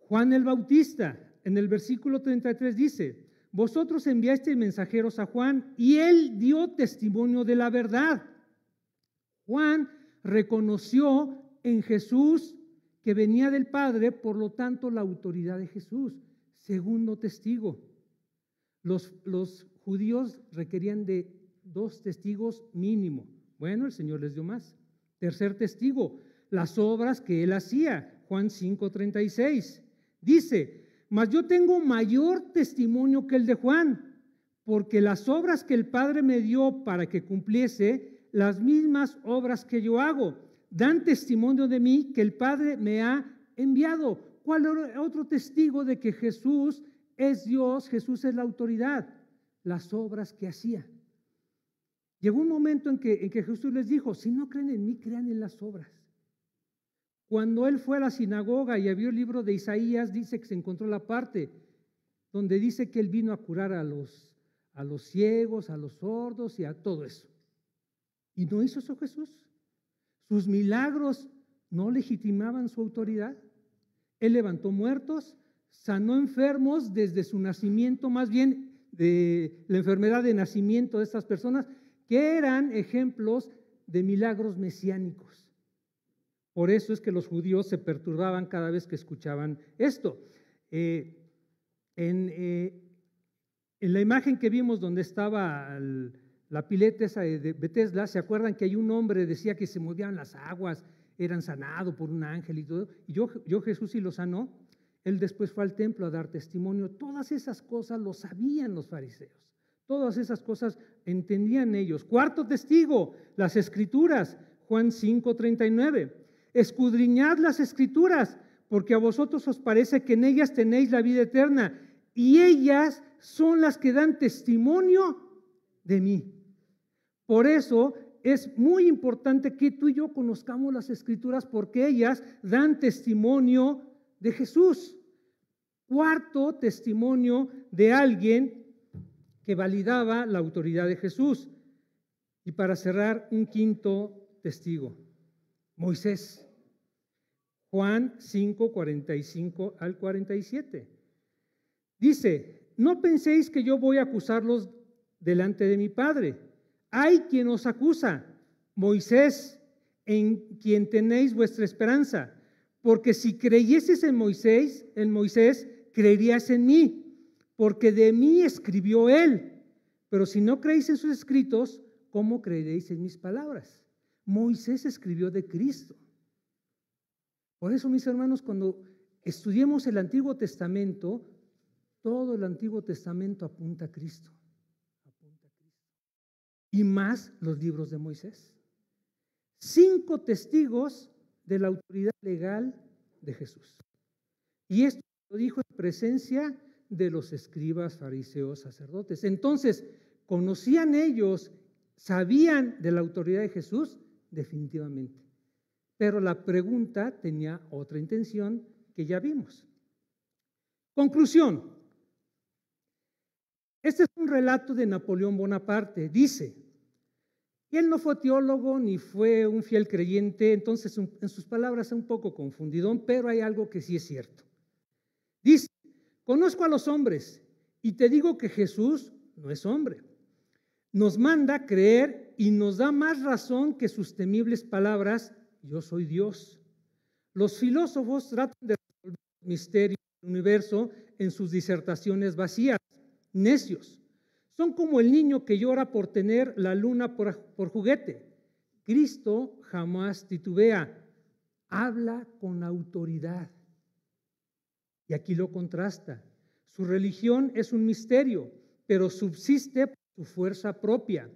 Juan el Bautista, en el versículo 33 dice, vosotros enviasteis mensajeros a Juan y él dio testimonio de la verdad. Juan reconoció en Jesús que venía del Padre, por lo tanto la autoridad de Jesús. Segundo testigo, los, los judíos requerían de dos testigos mínimo. Bueno, el Señor les dio más. Tercer testigo, las obras que él hacía, Juan 5:36. Dice, mas yo tengo mayor testimonio que el de Juan, porque las obras que el Padre me dio para que cumpliese, las mismas obras que yo hago, dan testimonio de mí que el Padre me ha enviado. ¿Cuál otro testigo de que Jesús es Dios, Jesús es la autoridad? Las obras que hacía. Llegó un momento en que, en que Jesús les dijo, si no creen en mí, crean en las obras. Cuando él fue a la sinagoga y abrió el libro de Isaías, dice que se encontró la parte donde dice que él vino a curar a los, a los ciegos, a los sordos y a todo eso. ¿Y no hizo eso Jesús? ¿Sus milagros no legitimaban su autoridad? Él levantó muertos, sanó enfermos desde su nacimiento, más bien de la enfermedad de nacimiento de estas personas, que eran ejemplos de milagros mesiánicos. Por eso es que los judíos se perturbaban cada vez que escuchaban esto. Eh, eh, en, la imagen que vimos donde estaba la pileta de Bethesda, ¿se acuerdan que hay un hombre decía que se movían las aguas, eran sanados por un ángel y todo? Y yo, yo Jesús sí lo sanó. Él después fue al templo a dar testimonio. Todas esas cosas lo sabían los fariseos. Todas esas cosas entendían ellos. Cuarto testigo, las escrituras, Juan 5, 39. Escudriñad las escrituras, porque a vosotros os parece que en ellas tenéis la vida eterna, y ellas son las que dan testimonio de mí. Por eso es muy importante que tú y yo conozcamos las escrituras, porque ellas dan testimonio de Jesús. Cuarto testimonio de alguien que validaba la autoridad de Jesús. Y para cerrar, un quinto testigo. Moisés. Juan 5, 45 al 47. Dice, no penséis que yo voy a acusarlos delante de mi Padre. Hay quien os acusa, Moisés, en quien tenéis vuestra esperanza. Porque si creyeseis en Moisés, en Moisés, creerías en mí, porque de mí escribió él. Pero si no creéis en sus escritos, ¿cómo creeréis en mis palabras? Moisés escribió de Cristo. Por eso, mis hermanos, cuando estudiemos el Antiguo Testamento, todo el Antiguo Testamento apunta a Cristo. Y más los libros de Moisés. Cinco testigos de la autoridad legal de Jesús. Y esto lo dijo en presencia de los escribas, fariseos, sacerdotes. Entonces, conocían ellos, sabían de la autoridad de Jesús definitivamente. Pero la pregunta tenía otra intención que ya vimos. Conclusión. Este es un relato de Napoleón Bonaparte. Dice, él no fue teólogo ni fue un fiel creyente, entonces en sus palabras es un poco confundidón, pero hay algo que sí es cierto. Dice, conozco a los hombres y te digo que Jesús no es hombre nos manda creer y nos da más razón que sus temibles palabras, yo soy Dios. Los filósofos tratan de resolver el misterio del universo en sus disertaciones vacías, necios. Son como el niño que llora por tener la luna por, por juguete. Cristo jamás titubea, habla con autoridad. Y aquí lo contrasta. Su religión es un misterio, pero subsiste su fuerza propia.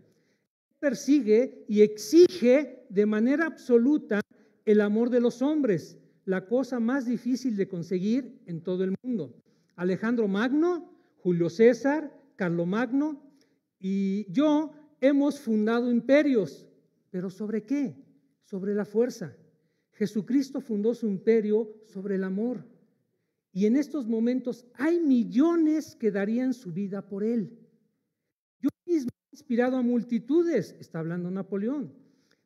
Persigue y exige de manera absoluta el amor de los hombres, la cosa más difícil de conseguir en todo el mundo. Alejandro Magno, Julio César, Carlomagno y yo hemos fundado imperios, pero ¿sobre qué? Sobre la fuerza. Jesucristo fundó su imperio sobre el amor. Y en estos momentos hay millones que darían su vida por él inspirado a multitudes, está hablando Napoleón,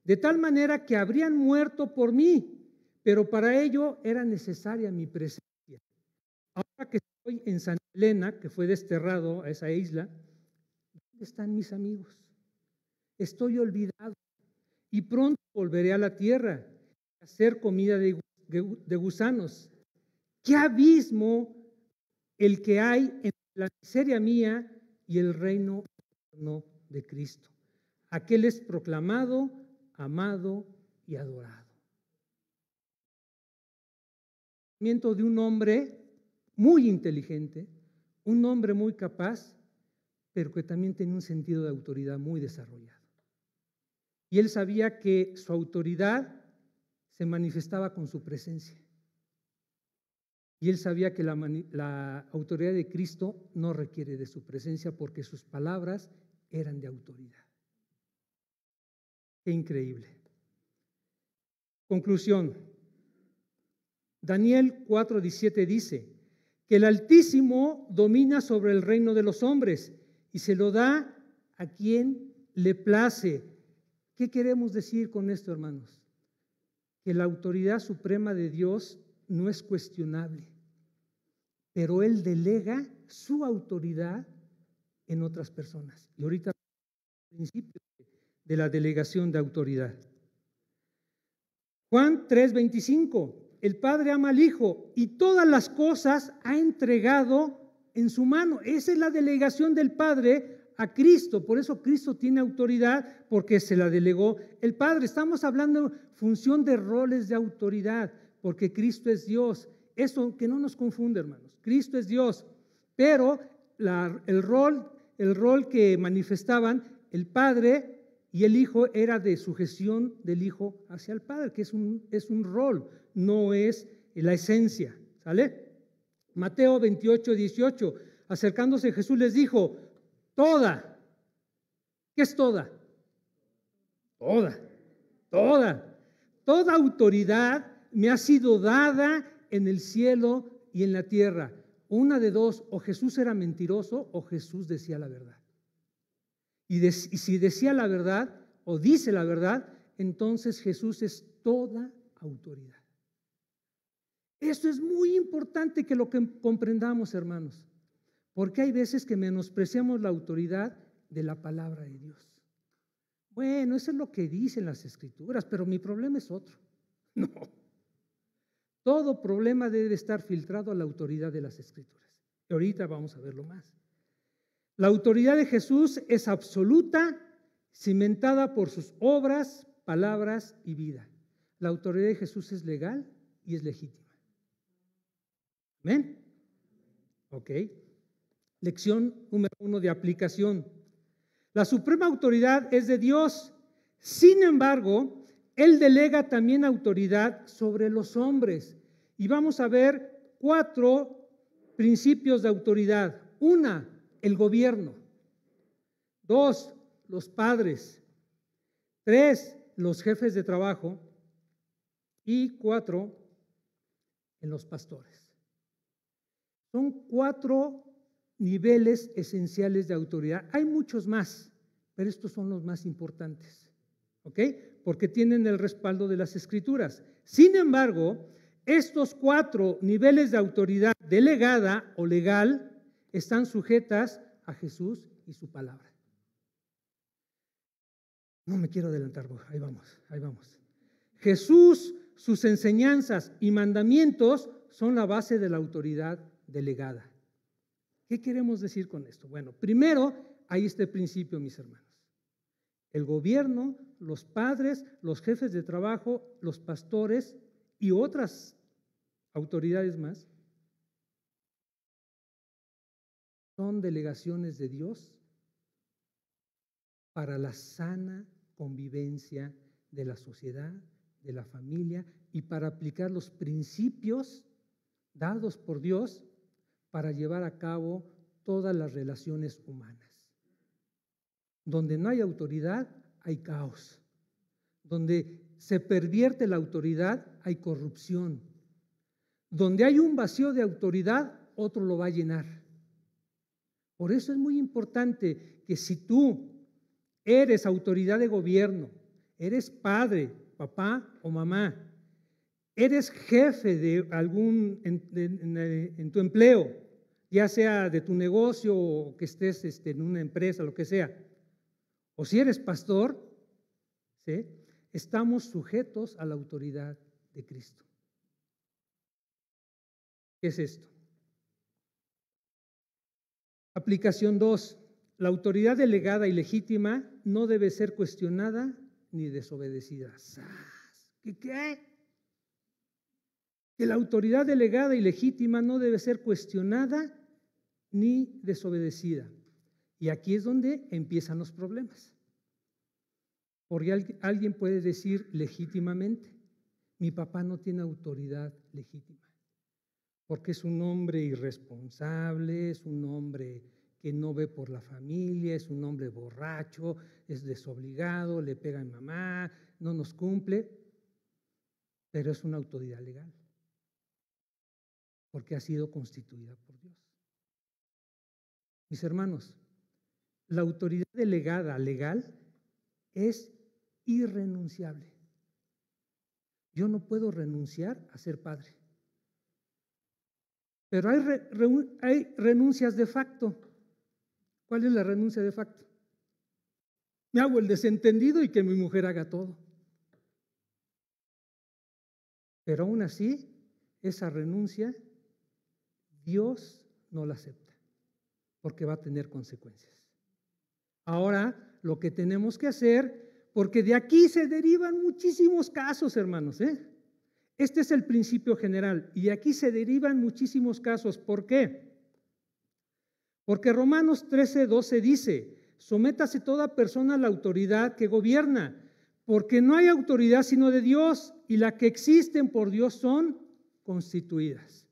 de tal manera que habrían muerto por mí, pero para ello era necesaria mi presencia. Ahora que estoy en San Elena, que fue desterrado a esa isla, ¿dónde están mis amigos? Estoy olvidado y pronto volveré a la tierra a hacer comida de, de gusanos. ¿Qué abismo el que hay entre la miseria mía y el reino eterno de Cristo. Aquel es proclamado, amado y adorado. Miento de un hombre muy inteligente, un hombre muy capaz, pero que también tenía un sentido de autoridad muy desarrollado. Y él sabía que su autoridad se manifestaba con su presencia. Y él sabía que la, autoridad de Cristo no requiere de su presencia porque sus palabras eran de autoridad. Qué increíble. Conclusión. Daniel 4:17 dice que el Altísimo domina sobre el reino de los hombres y se lo da a quien le place. ¿Qué queremos decir con esto, hermanos? Que la autoridad suprema de Dios no es cuestionable, pero Él delega su autoridad en otras personas. Y ahorita principio de la delegación de autoridad. Juan 3:25, el Padre ama al Hijo y todas las cosas ha entregado en su mano. Esa es la delegación del Padre a Cristo. Por eso Cristo tiene autoridad porque se la delegó el Padre. Estamos hablando función de roles de autoridad porque Cristo es Dios. Eso que no nos confunde, hermanos. Cristo es Dios, pero el rol el rol que manifestaban el padre y el hijo era de sujeción del hijo hacia el padre, que es un, es un rol, no es la esencia. ¿Sale? Mateo 28, 18. Acercándose Jesús les dijo, toda. ¿Qué es toda? Toda, toda, toda autoridad me ha sido dada en el cielo y en la tierra una de dos, o Jesús era mentiroso o Jesús decía la verdad. Y, si decía la verdad o dice la verdad, entonces Jesús es toda autoridad. Esto es muy importante que lo comprendamos, hermanos, porque hay veces que menospreciamos la autoridad de la palabra de Dios. Bueno, eso es lo que dicen las escrituras, pero mi problema es otro. No, todo problema debe estar filtrado a la autoridad de las escrituras. Y ahorita vamos a verlo más. La autoridad de Jesús es absoluta, cimentada por sus obras, palabras y vida. La autoridad de Jesús es legal y es legítima. Amén. Ok. Lección número uno de aplicación. La suprema autoridad es de Dios. Sin embargo, Él delega también autoridad sobre los hombres. Y vamos a ver cuatro principios de autoridad. Una, el gobierno. Dos, los padres. Tres, los jefes de trabajo. Y cuatro, en los pastores. Son cuatro niveles esenciales de autoridad. Hay muchos más, pero estos son los más importantes. ¿Ok? Porque tienen el respaldo de las escrituras. Sin embargo, estos cuatro niveles de autoridad delegada o legal están sujetas a Jesús y su palabra. No me quiero adelantar, ahí vamos, ahí vamos. Jesús, sus enseñanzas y mandamientos son la base de la autoridad delegada. ¿Qué queremos decir con esto? Bueno, primero hay este principio, mis hermanos. El gobierno, los padres, los jefes de trabajo, los pastores y otras autoridades más, son delegaciones de Dios para la sana convivencia de la sociedad, de la familia y para aplicar los principios dados por Dios para llevar a cabo todas las relaciones humanas. Donde no hay autoridad, hay caos. Donde se pervierte la autoridad, hay corrupción. Donde hay un vacío de autoridad, otro lo va a llenar. Por eso es muy importante que si tú eres autoridad de gobierno, eres padre, papá o mamá, eres jefe de algún en, eh, tu empleo, ya sea de tu negocio o que estés este, en una empresa, lo que sea, o si eres pastor, estamos sujetos a la autoridad de Cristo. ¿Qué es esto? Aplicación 2. La autoridad delegada y legítima no debe ser cuestionada ni desobedecida. ¿Qué? qué? Que la autoridad delegada y legítima no debe ser cuestionada ni desobedecida. Y aquí es donde empiezan los problemas. Porque alguien puede decir legítimamente, mi papá no tiene autoridad legítima porque es un hombre irresponsable, es un hombre que no ve por la familia, es un hombre borracho, es desobligado, le pega a mi mamá, no nos cumple, pero es una autoridad legal, porque ha sido constituida por Dios. Mis hermanos, la autoridad delegada legal es irrenunciable. Yo no puedo renunciar a ser padre. Pero hay, renuncias de facto. ¿Cuál es la renuncia de facto? Me hago el desentendido y que mi mujer haga todo. Pero aún así, esa renuncia, Dios no la acepta, porque va a tener consecuencias. Ahora, lo que tenemos que hacer, porque de aquí se derivan muchísimos casos, hermanos, ¿eh? Este es el principio general y de aquí se derivan muchísimos casos. ¿Por qué? Porque Romanos 13, 12 dice, sométase toda persona a la autoridad que gobierna, porque no hay autoridad sino de Dios y la que existen por Dios son constituidas.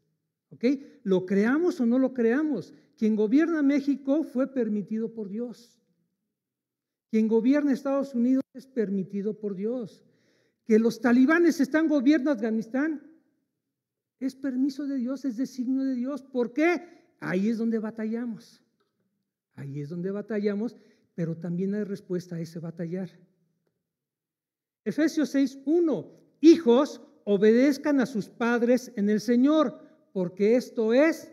¿Ok? Lo creamos o no lo creamos. Quien gobierna México fue permitido por Dios. Quien gobierna Estados Unidos es permitido por Dios que los talibanes están gobierno Afganistán, es permiso de Dios, es designio de Dios. ¿Por qué? Ahí es donde batallamos. Ahí es donde batallamos, pero también hay respuesta a ese batallar. Efesios 6:1. Hijos, obedezcan a sus padres en el Señor, porque esto es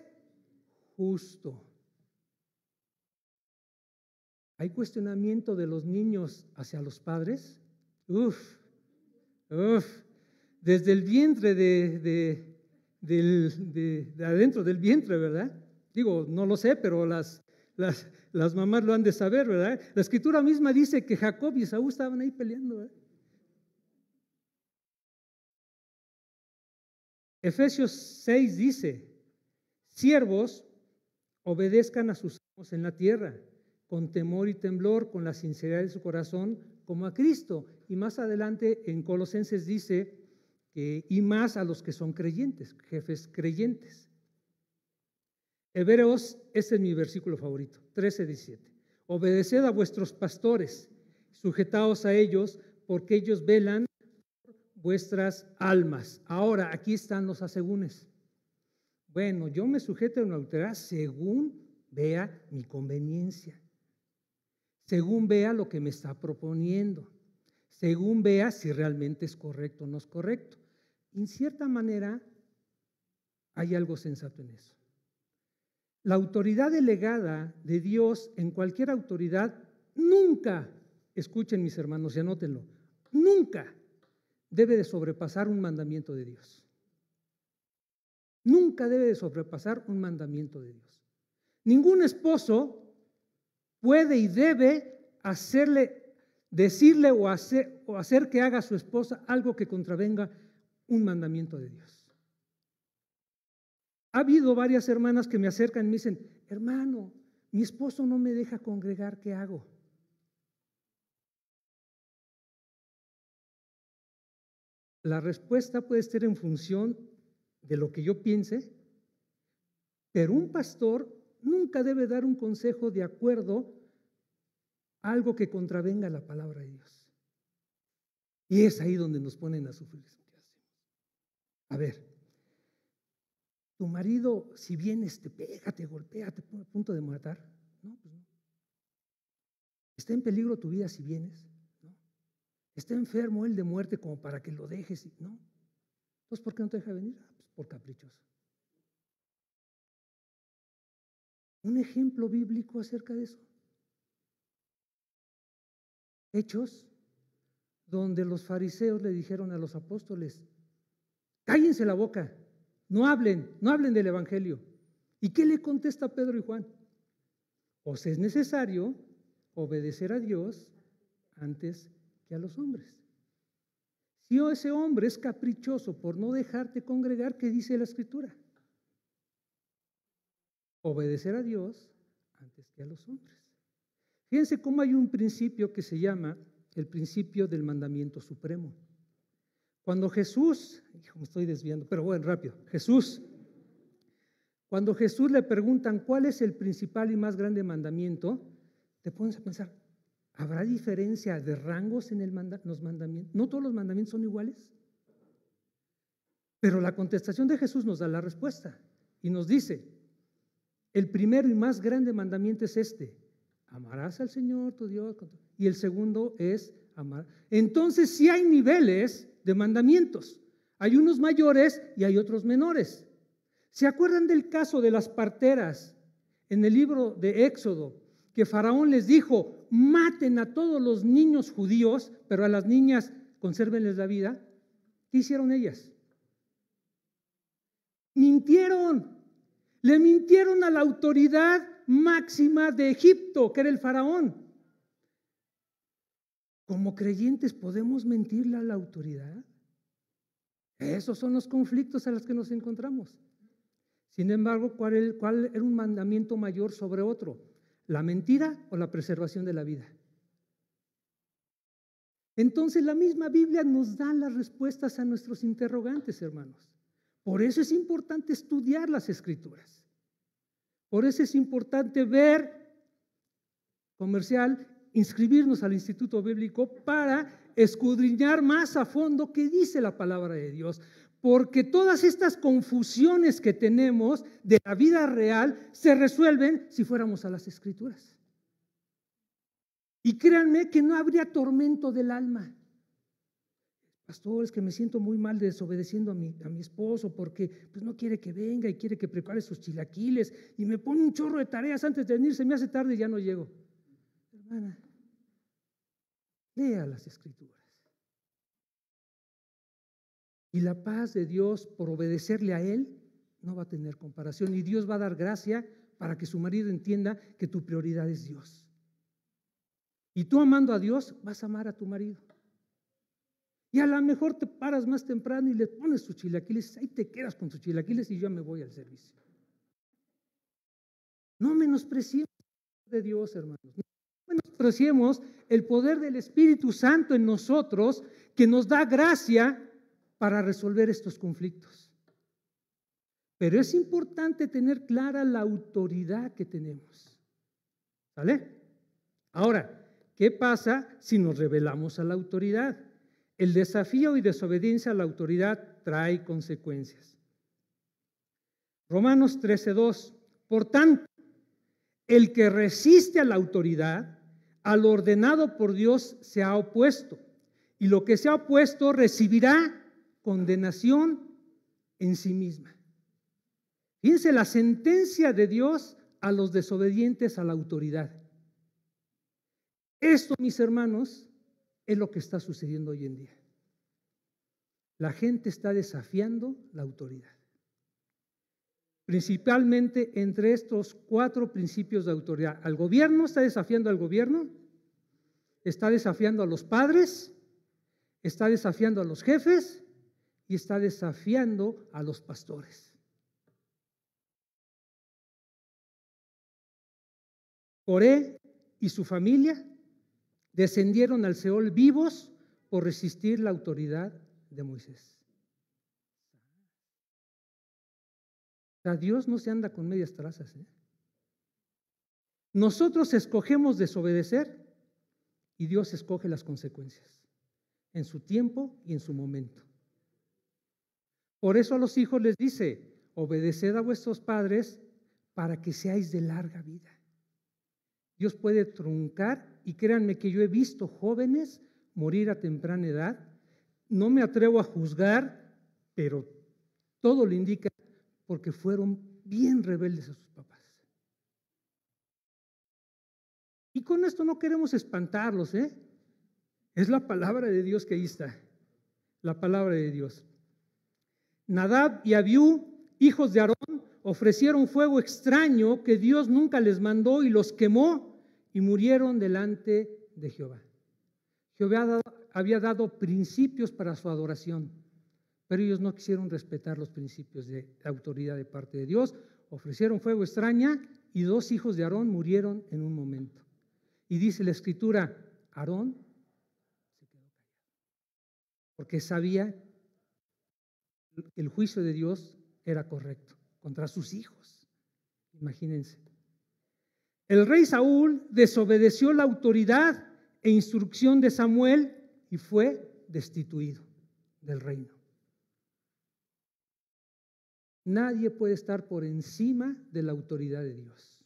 justo. ¿Hay cuestionamiento de los niños hacia los padres? Uf, desde el vientre de, adentro del vientre, ¿verdad? Digo, no lo sé, pero las, mamás lo han de saber, ¿verdad? La escritura misma dice que Jacob y Saúl estaban ahí peleando, ¿verdad? Efesios 6 dice, siervos, obedezcan a sus amos en la tierra, con temor y temblor, con la sinceridad de su corazón, como a Cristo. Y más adelante en Colosenses dice, que y más a los que son creyentes, jefes creyentes. Hebreos, este es mi versículo favorito, 13, 17. Obedeced a vuestros pastores, sujetaos a ellos, porque ellos velan vuestras almas. Ahora, aquí están los asegúnes. Bueno, yo me sujeto a una autoridad según vea mi conveniencia según vea lo que me está proponiendo, según vea si realmente es correcto o no es correcto. En cierta manera, hay algo sensato en eso. La autoridad delegada de Dios en cualquier autoridad nunca, escuchen mis hermanos y anótenlo, nunca debe de sobrepasar un mandamiento de Dios. Nunca debe de sobrepasar un mandamiento de Dios. Ningún esposo puede y debe hacerle, decirle o hacer, o hacer que haga su esposa algo que contravenga un mandamiento de Dios. Ha habido varias hermanas que me acercan y me dicen, hermano, mi esposo no me deja congregar, ¿qué hago? La respuesta puede estar en función de lo que yo piense, pero un pastor nunca debe dar un consejo de acuerdo a algo que contravenga la palabra de Dios. Y es ahí donde nos ponen a sufrir. A ver, tu marido, si vienes, te pega, te golpea, te pone a punto de matar. Pues no, Está en peligro tu vida si vienes. Está enfermo él de muerte como para que lo dejes. No. ¿Pues ¿por qué no te deja venir? Ah, pues por caprichoso. un ejemplo bíblico acerca de eso. Hechos, donde los fariseos le dijeron a los apóstoles, cállense la boca, no hablen, no hablen del Evangelio. ¿Y qué le contesta Pedro y Juan? Os es necesario obedecer a Dios antes que a los hombres. Si ese hombre es caprichoso por no dejarte congregar, ¿qué dice la Escritura? obedecer a Dios antes que a los hombres. Fíjense cómo hay un principio que se llama el principio del mandamiento supremo. Cuando Jesús, me estoy desviando, pero bueno, rápido, Jesús, cuando Jesús le preguntan cuál es el principal y más grande mandamiento, te pones a pensar, ¿habrá diferencia de rangos en el los mandamientos? ¿No todos los mandamientos son iguales? Pero la contestación de Jesús nos da la respuesta y nos dice, el primero y más grande mandamiento es este. Amarás al Señor tu Dios. Y el segundo es amar. Entonces sí hay niveles de mandamientos. Hay unos mayores y hay otros menores. ¿Se acuerdan del caso de las parteras en el libro de Éxodo? Que Faraón les dijo, maten a todos los niños judíos, pero a las niñas consérvenles la vida. ¿Qué hicieron ellas? Mintieron, le mintieron a la autoridad máxima de Egipto, que era el faraón. Como creyentes podemos mentirle a la autoridad. Esos son los conflictos a los que nos encontramos. Sin embargo, ¿cuál, era un mandamiento mayor sobre otro? ¿La mentira o la preservación de la vida? Entonces la misma Biblia nos da las respuestas a nuestros interrogantes, hermanos. Por eso es importante estudiar las escrituras. Por eso es importante ver comercial, inscribirnos al Instituto Bíblico para escudriñar más a fondo qué dice la palabra de Dios. Porque todas estas confusiones que tenemos de la vida real se resuelven si fuéramos a las escrituras. Y créanme que no habría tormento del alma. Pastores, que me siento muy mal desobedeciendo a mi, esposo porque pues, no quiere que venga y quiere que prepare sus chilaquiles y me pone un chorro de tareas antes de venirse me hace tarde y ya no llego. Hermana, lea las escrituras. Y la paz de Dios por obedecerle a Él no va a tener comparación y Dios va a dar gracia para que su marido entienda que tu prioridad es Dios. Y tú amando a Dios vas a amar a tu marido. Y a lo mejor te paras más temprano y le pones su chilaquiles, ahí te quedas con su chilaquiles y yo me voy al servicio. No menospreciemos de Dios, hermanos. No menospreciemos el poder del Espíritu Santo en nosotros que nos da gracia para resolver estos conflictos. Pero es importante tener clara la autoridad que tenemos. ¿Sale? Ahora, ¿qué pasa si nos revelamos a la autoridad? El desafío y desobediencia a la autoridad trae consecuencias. Romanos 13:2. Por tanto, el que resiste a la autoridad, al ordenado por Dios, se ha opuesto. Y lo que se ha opuesto recibirá condenación en sí misma. Fíjense la sentencia de Dios a los desobedientes a la autoridad. Esto, mis hermanos, es lo que está sucediendo hoy en día. La gente está desafiando la autoridad. Principalmente entre estos cuatro principios de autoridad. Al gobierno está desafiando al gobierno, está desafiando a los padres, está desafiando a los jefes y está desafiando a los pastores. Coré y su familia descendieron al Seol vivos por resistir la autoridad de Moisés. Dios no se anda con medias trazas. ¿eh? Nosotros escogemos desobedecer y Dios escoge las consecuencias en su tiempo y en su momento. Por eso a los hijos les dice, obedeced a vuestros padres para que seáis de larga vida. Dios puede truncar y créanme que yo he visto jóvenes morir a temprana edad. No me atrevo a juzgar, pero todo lo indica porque fueron bien rebeldes a sus papás. Y con esto no queremos espantarlos, ¿eh? Es la palabra de Dios que ahí está, la palabra de Dios. Nadab y Abiú, hijos de Aarón, ofrecieron fuego extraño que Dios nunca les mandó y los quemó y murieron delante de Jehová. Jehová había dado principios para su adoración, pero ellos no quisieron respetar los principios de autoridad de parte de Dios, ofrecieron fuego extraña y dos hijos de Aarón murieron en un momento. Y dice la escritura, Aarón se quedó callado, porque sabía que el juicio de Dios era correcto contra sus hijos. Imagínense. El rey Saúl desobedeció la autoridad e instrucción de Samuel y fue destituido del reino. Nadie puede estar por encima de la autoridad de Dios.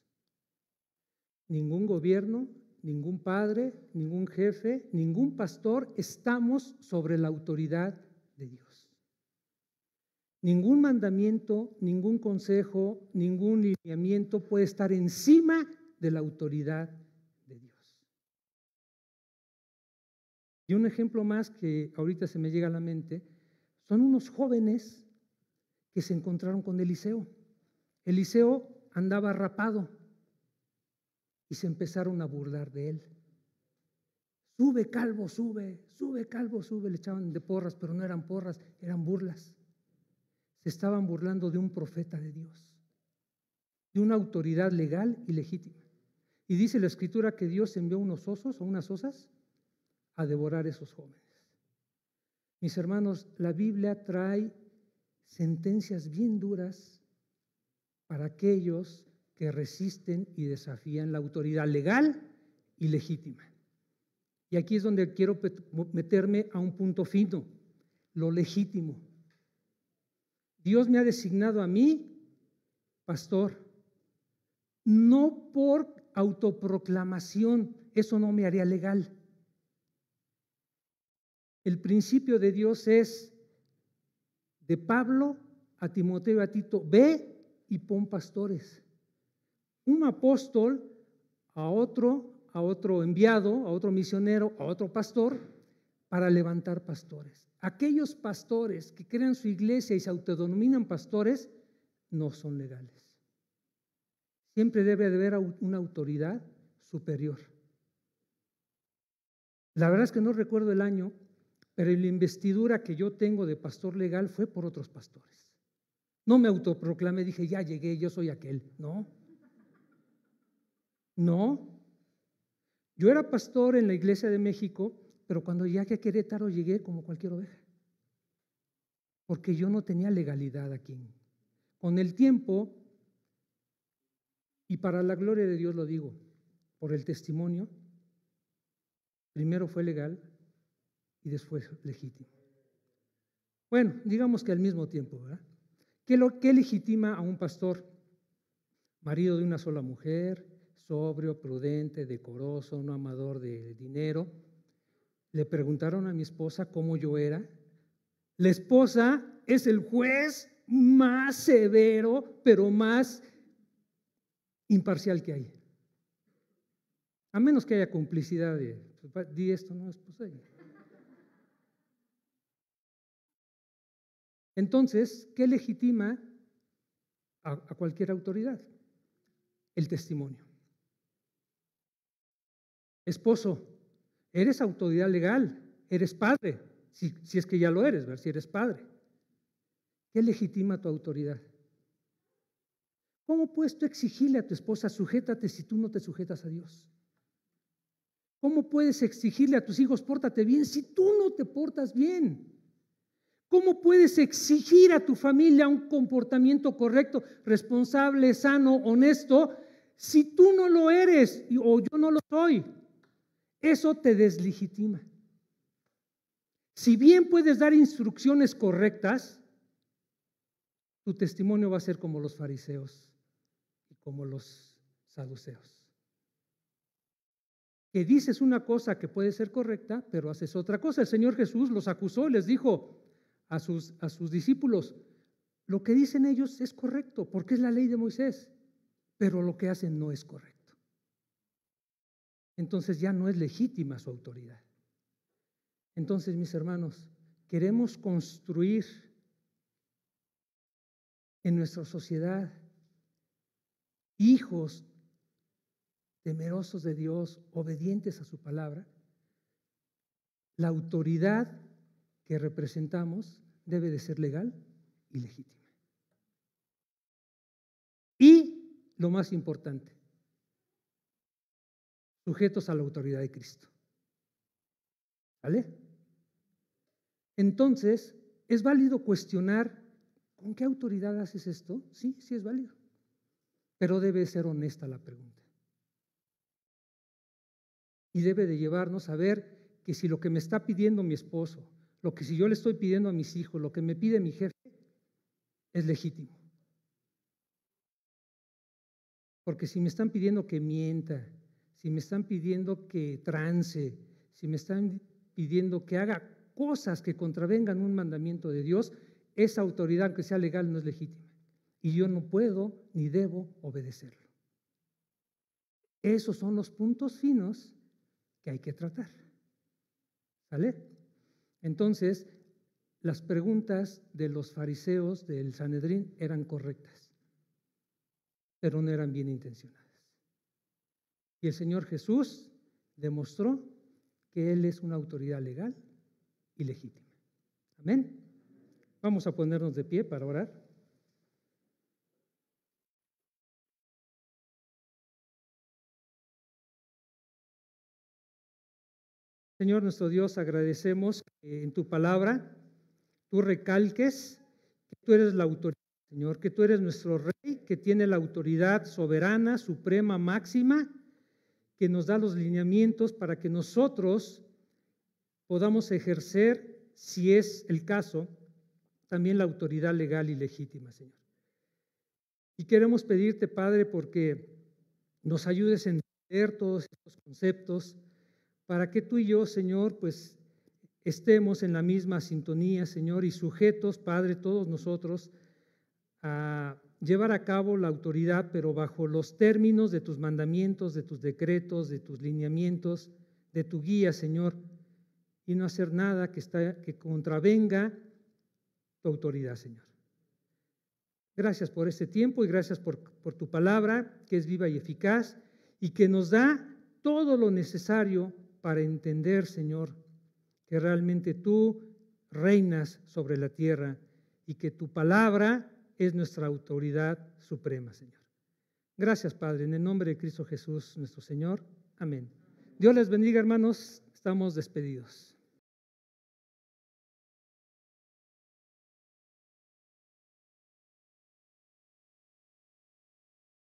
Ningún gobierno, ningún padre, ningún jefe, ningún pastor estamos sobre la autoridad de Dios. Ningún mandamiento, ningún consejo, ningún lineamiento puede estar encima de la autoridad de Dios. Y un ejemplo más que ahorita se me llega a la mente son unos jóvenes que se encontraron con Eliseo. Eliseo andaba rapado y se empezaron a burlar de él. Sube, calvo, sube, sube, calvo, sube. Le echaban de porras, pero no eran porras, eran burlas. Se estaban burlando de un profeta de Dios, de una autoridad legal y legítima. Y dice la escritura que Dios envió unos osos o unas osas a devorar esos jóvenes. Mis hermanos, la Biblia trae sentencias bien duras para aquellos que resisten y desafían la autoridad legal y legítima. Y aquí es donde quiero meterme a un punto fino, lo legítimo. Dios me ha designado a mí, pastor, no por autoproclamación, eso no me haría legal. El principio de Dios es de Pablo a Timoteo y a Tito, ve y pon pastores. Un apóstol a otro, a otro enviado, a otro misionero, a otro pastor, para levantar pastores. Aquellos pastores que crean su iglesia y se autodenominan pastores no son legales. Siempre debe de haber una autoridad superior. La verdad es que no recuerdo el año, pero la investidura que yo tengo de pastor legal fue por otros pastores. No me autoproclamé, dije, ya llegué, yo soy aquel. No. No. Yo era pastor en la iglesia de México, pero cuando llegué a Querétaro llegué como cualquier oveja. Porque yo no tenía legalidad aquí. Con el tiempo y para la gloria de Dios lo digo, por el testimonio, primero fue legal y después legítimo. Bueno, digamos que al mismo tiempo, ¿verdad? ¿Qué, qué legitima a un pastor? Marido de una sola mujer, sobrio, prudente, decoroso, no amador de dinero. Le preguntaron a mi esposa cómo yo era. La esposa es el juez más severo, pero más imparcial que hay. A menos que haya complicidad de, pues, di esto, no es posible. Pues, Entonces, ¿qué legitima a, cualquier autoridad? El testimonio. Esposo, eres autoridad legal, eres padre, si, es que ya lo eres, ver si eres padre. ¿Qué legitima tu autoridad? ¿Cómo puedes tú exigirle a tu esposa, sujétate si tú no te sujetas a Dios? ¿Cómo puedes exigirle a tus hijos, pórtate bien si tú no te portas bien? ¿Cómo puedes exigir a tu familia un comportamiento correcto, responsable, sano, honesto, si tú no lo eres o yo no lo soy? Eso te deslegitima. Si bien puedes dar instrucciones correctas, tu testimonio va a ser como los fariseos como los saduceos. Que dices una cosa que puede ser correcta, pero haces otra cosa. El Señor Jesús los acusó, y les dijo a sus, a sus discípulos, lo que dicen ellos es correcto, porque es la ley de Moisés, pero lo que hacen no es correcto. Entonces ya no es legítima su autoridad. Entonces, mis hermanos, queremos construir en nuestra sociedad hijos temerosos de Dios, obedientes a su palabra, la autoridad que representamos debe de ser legal y legítima. Y lo más importante, sujetos a la autoridad de Cristo. ¿Vale? Entonces, ¿es válido cuestionar con qué autoridad haces esto? Sí, sí es válido. Pero debe ser honesta la pregunta. Y debe de llevarnos a ver que si lo que me está pidiendo mi esposo, lo que si yo le estoy pidiendo a mis hijos, lo que me pide mi jefe, es legítimo. Porque si me están pidiendo que mienta, si me están pidiendo que trance, si me están pidiendo que haga cosas que contravengan un mandamiento de Dios, esa autoridad, aunque sea legal, no es legítima y yo no puedo ni debo obedecerlo. Esos son los puntos finos que hay que tratar. ¿Sale? Entonces, las preguntas de los fariseos del Sanedrín eran correctas, pero no eran bien intencionadas. Y el Señor Jesús demostró que Él es una autoridad legal y legítima. Amén. Vamos a ponernos de pie para orar. Señor nuestro Dios, agradecemos que en tu palabra tú recalques que tú eres la autoridad, Señor, que tú eres nuestro rey, que tiene la autoridad soberana, suprema, máxima, que nos da los lineamientos para que nosotros podamos ejercer, si es el caso, también la autoridad legal y legítima, Señor. Y queremos pedirte, Padre, porque nos ayudes a entender todos estos conceptos, para que tú y yo, Señor, pues estemos en la misma sintonía, Señor, y sujetos, Padre, todos nosotros, a llevar a cabo la autoridad, pero bajo los términos de tus mandamientos, de tus decretos, de tus lineamientos, de tu guía, Señor, y no hacer nada que, está, que contravenga tu autoridad, Señor. Gracias por este tiempo y gracias por, por tu palabra, que es viva y eficaz, y que nos da todo lo necesario para entender, Señor, que realmente tú reinas sobre la tierra y que tu palabra es nuestra autoridad suprema, Señor. Gracias, Padre, en el nombre de Cristo Jesús, nuestro Señor. Amén. Dios les bendiga, hermanos. Estamos despedidos.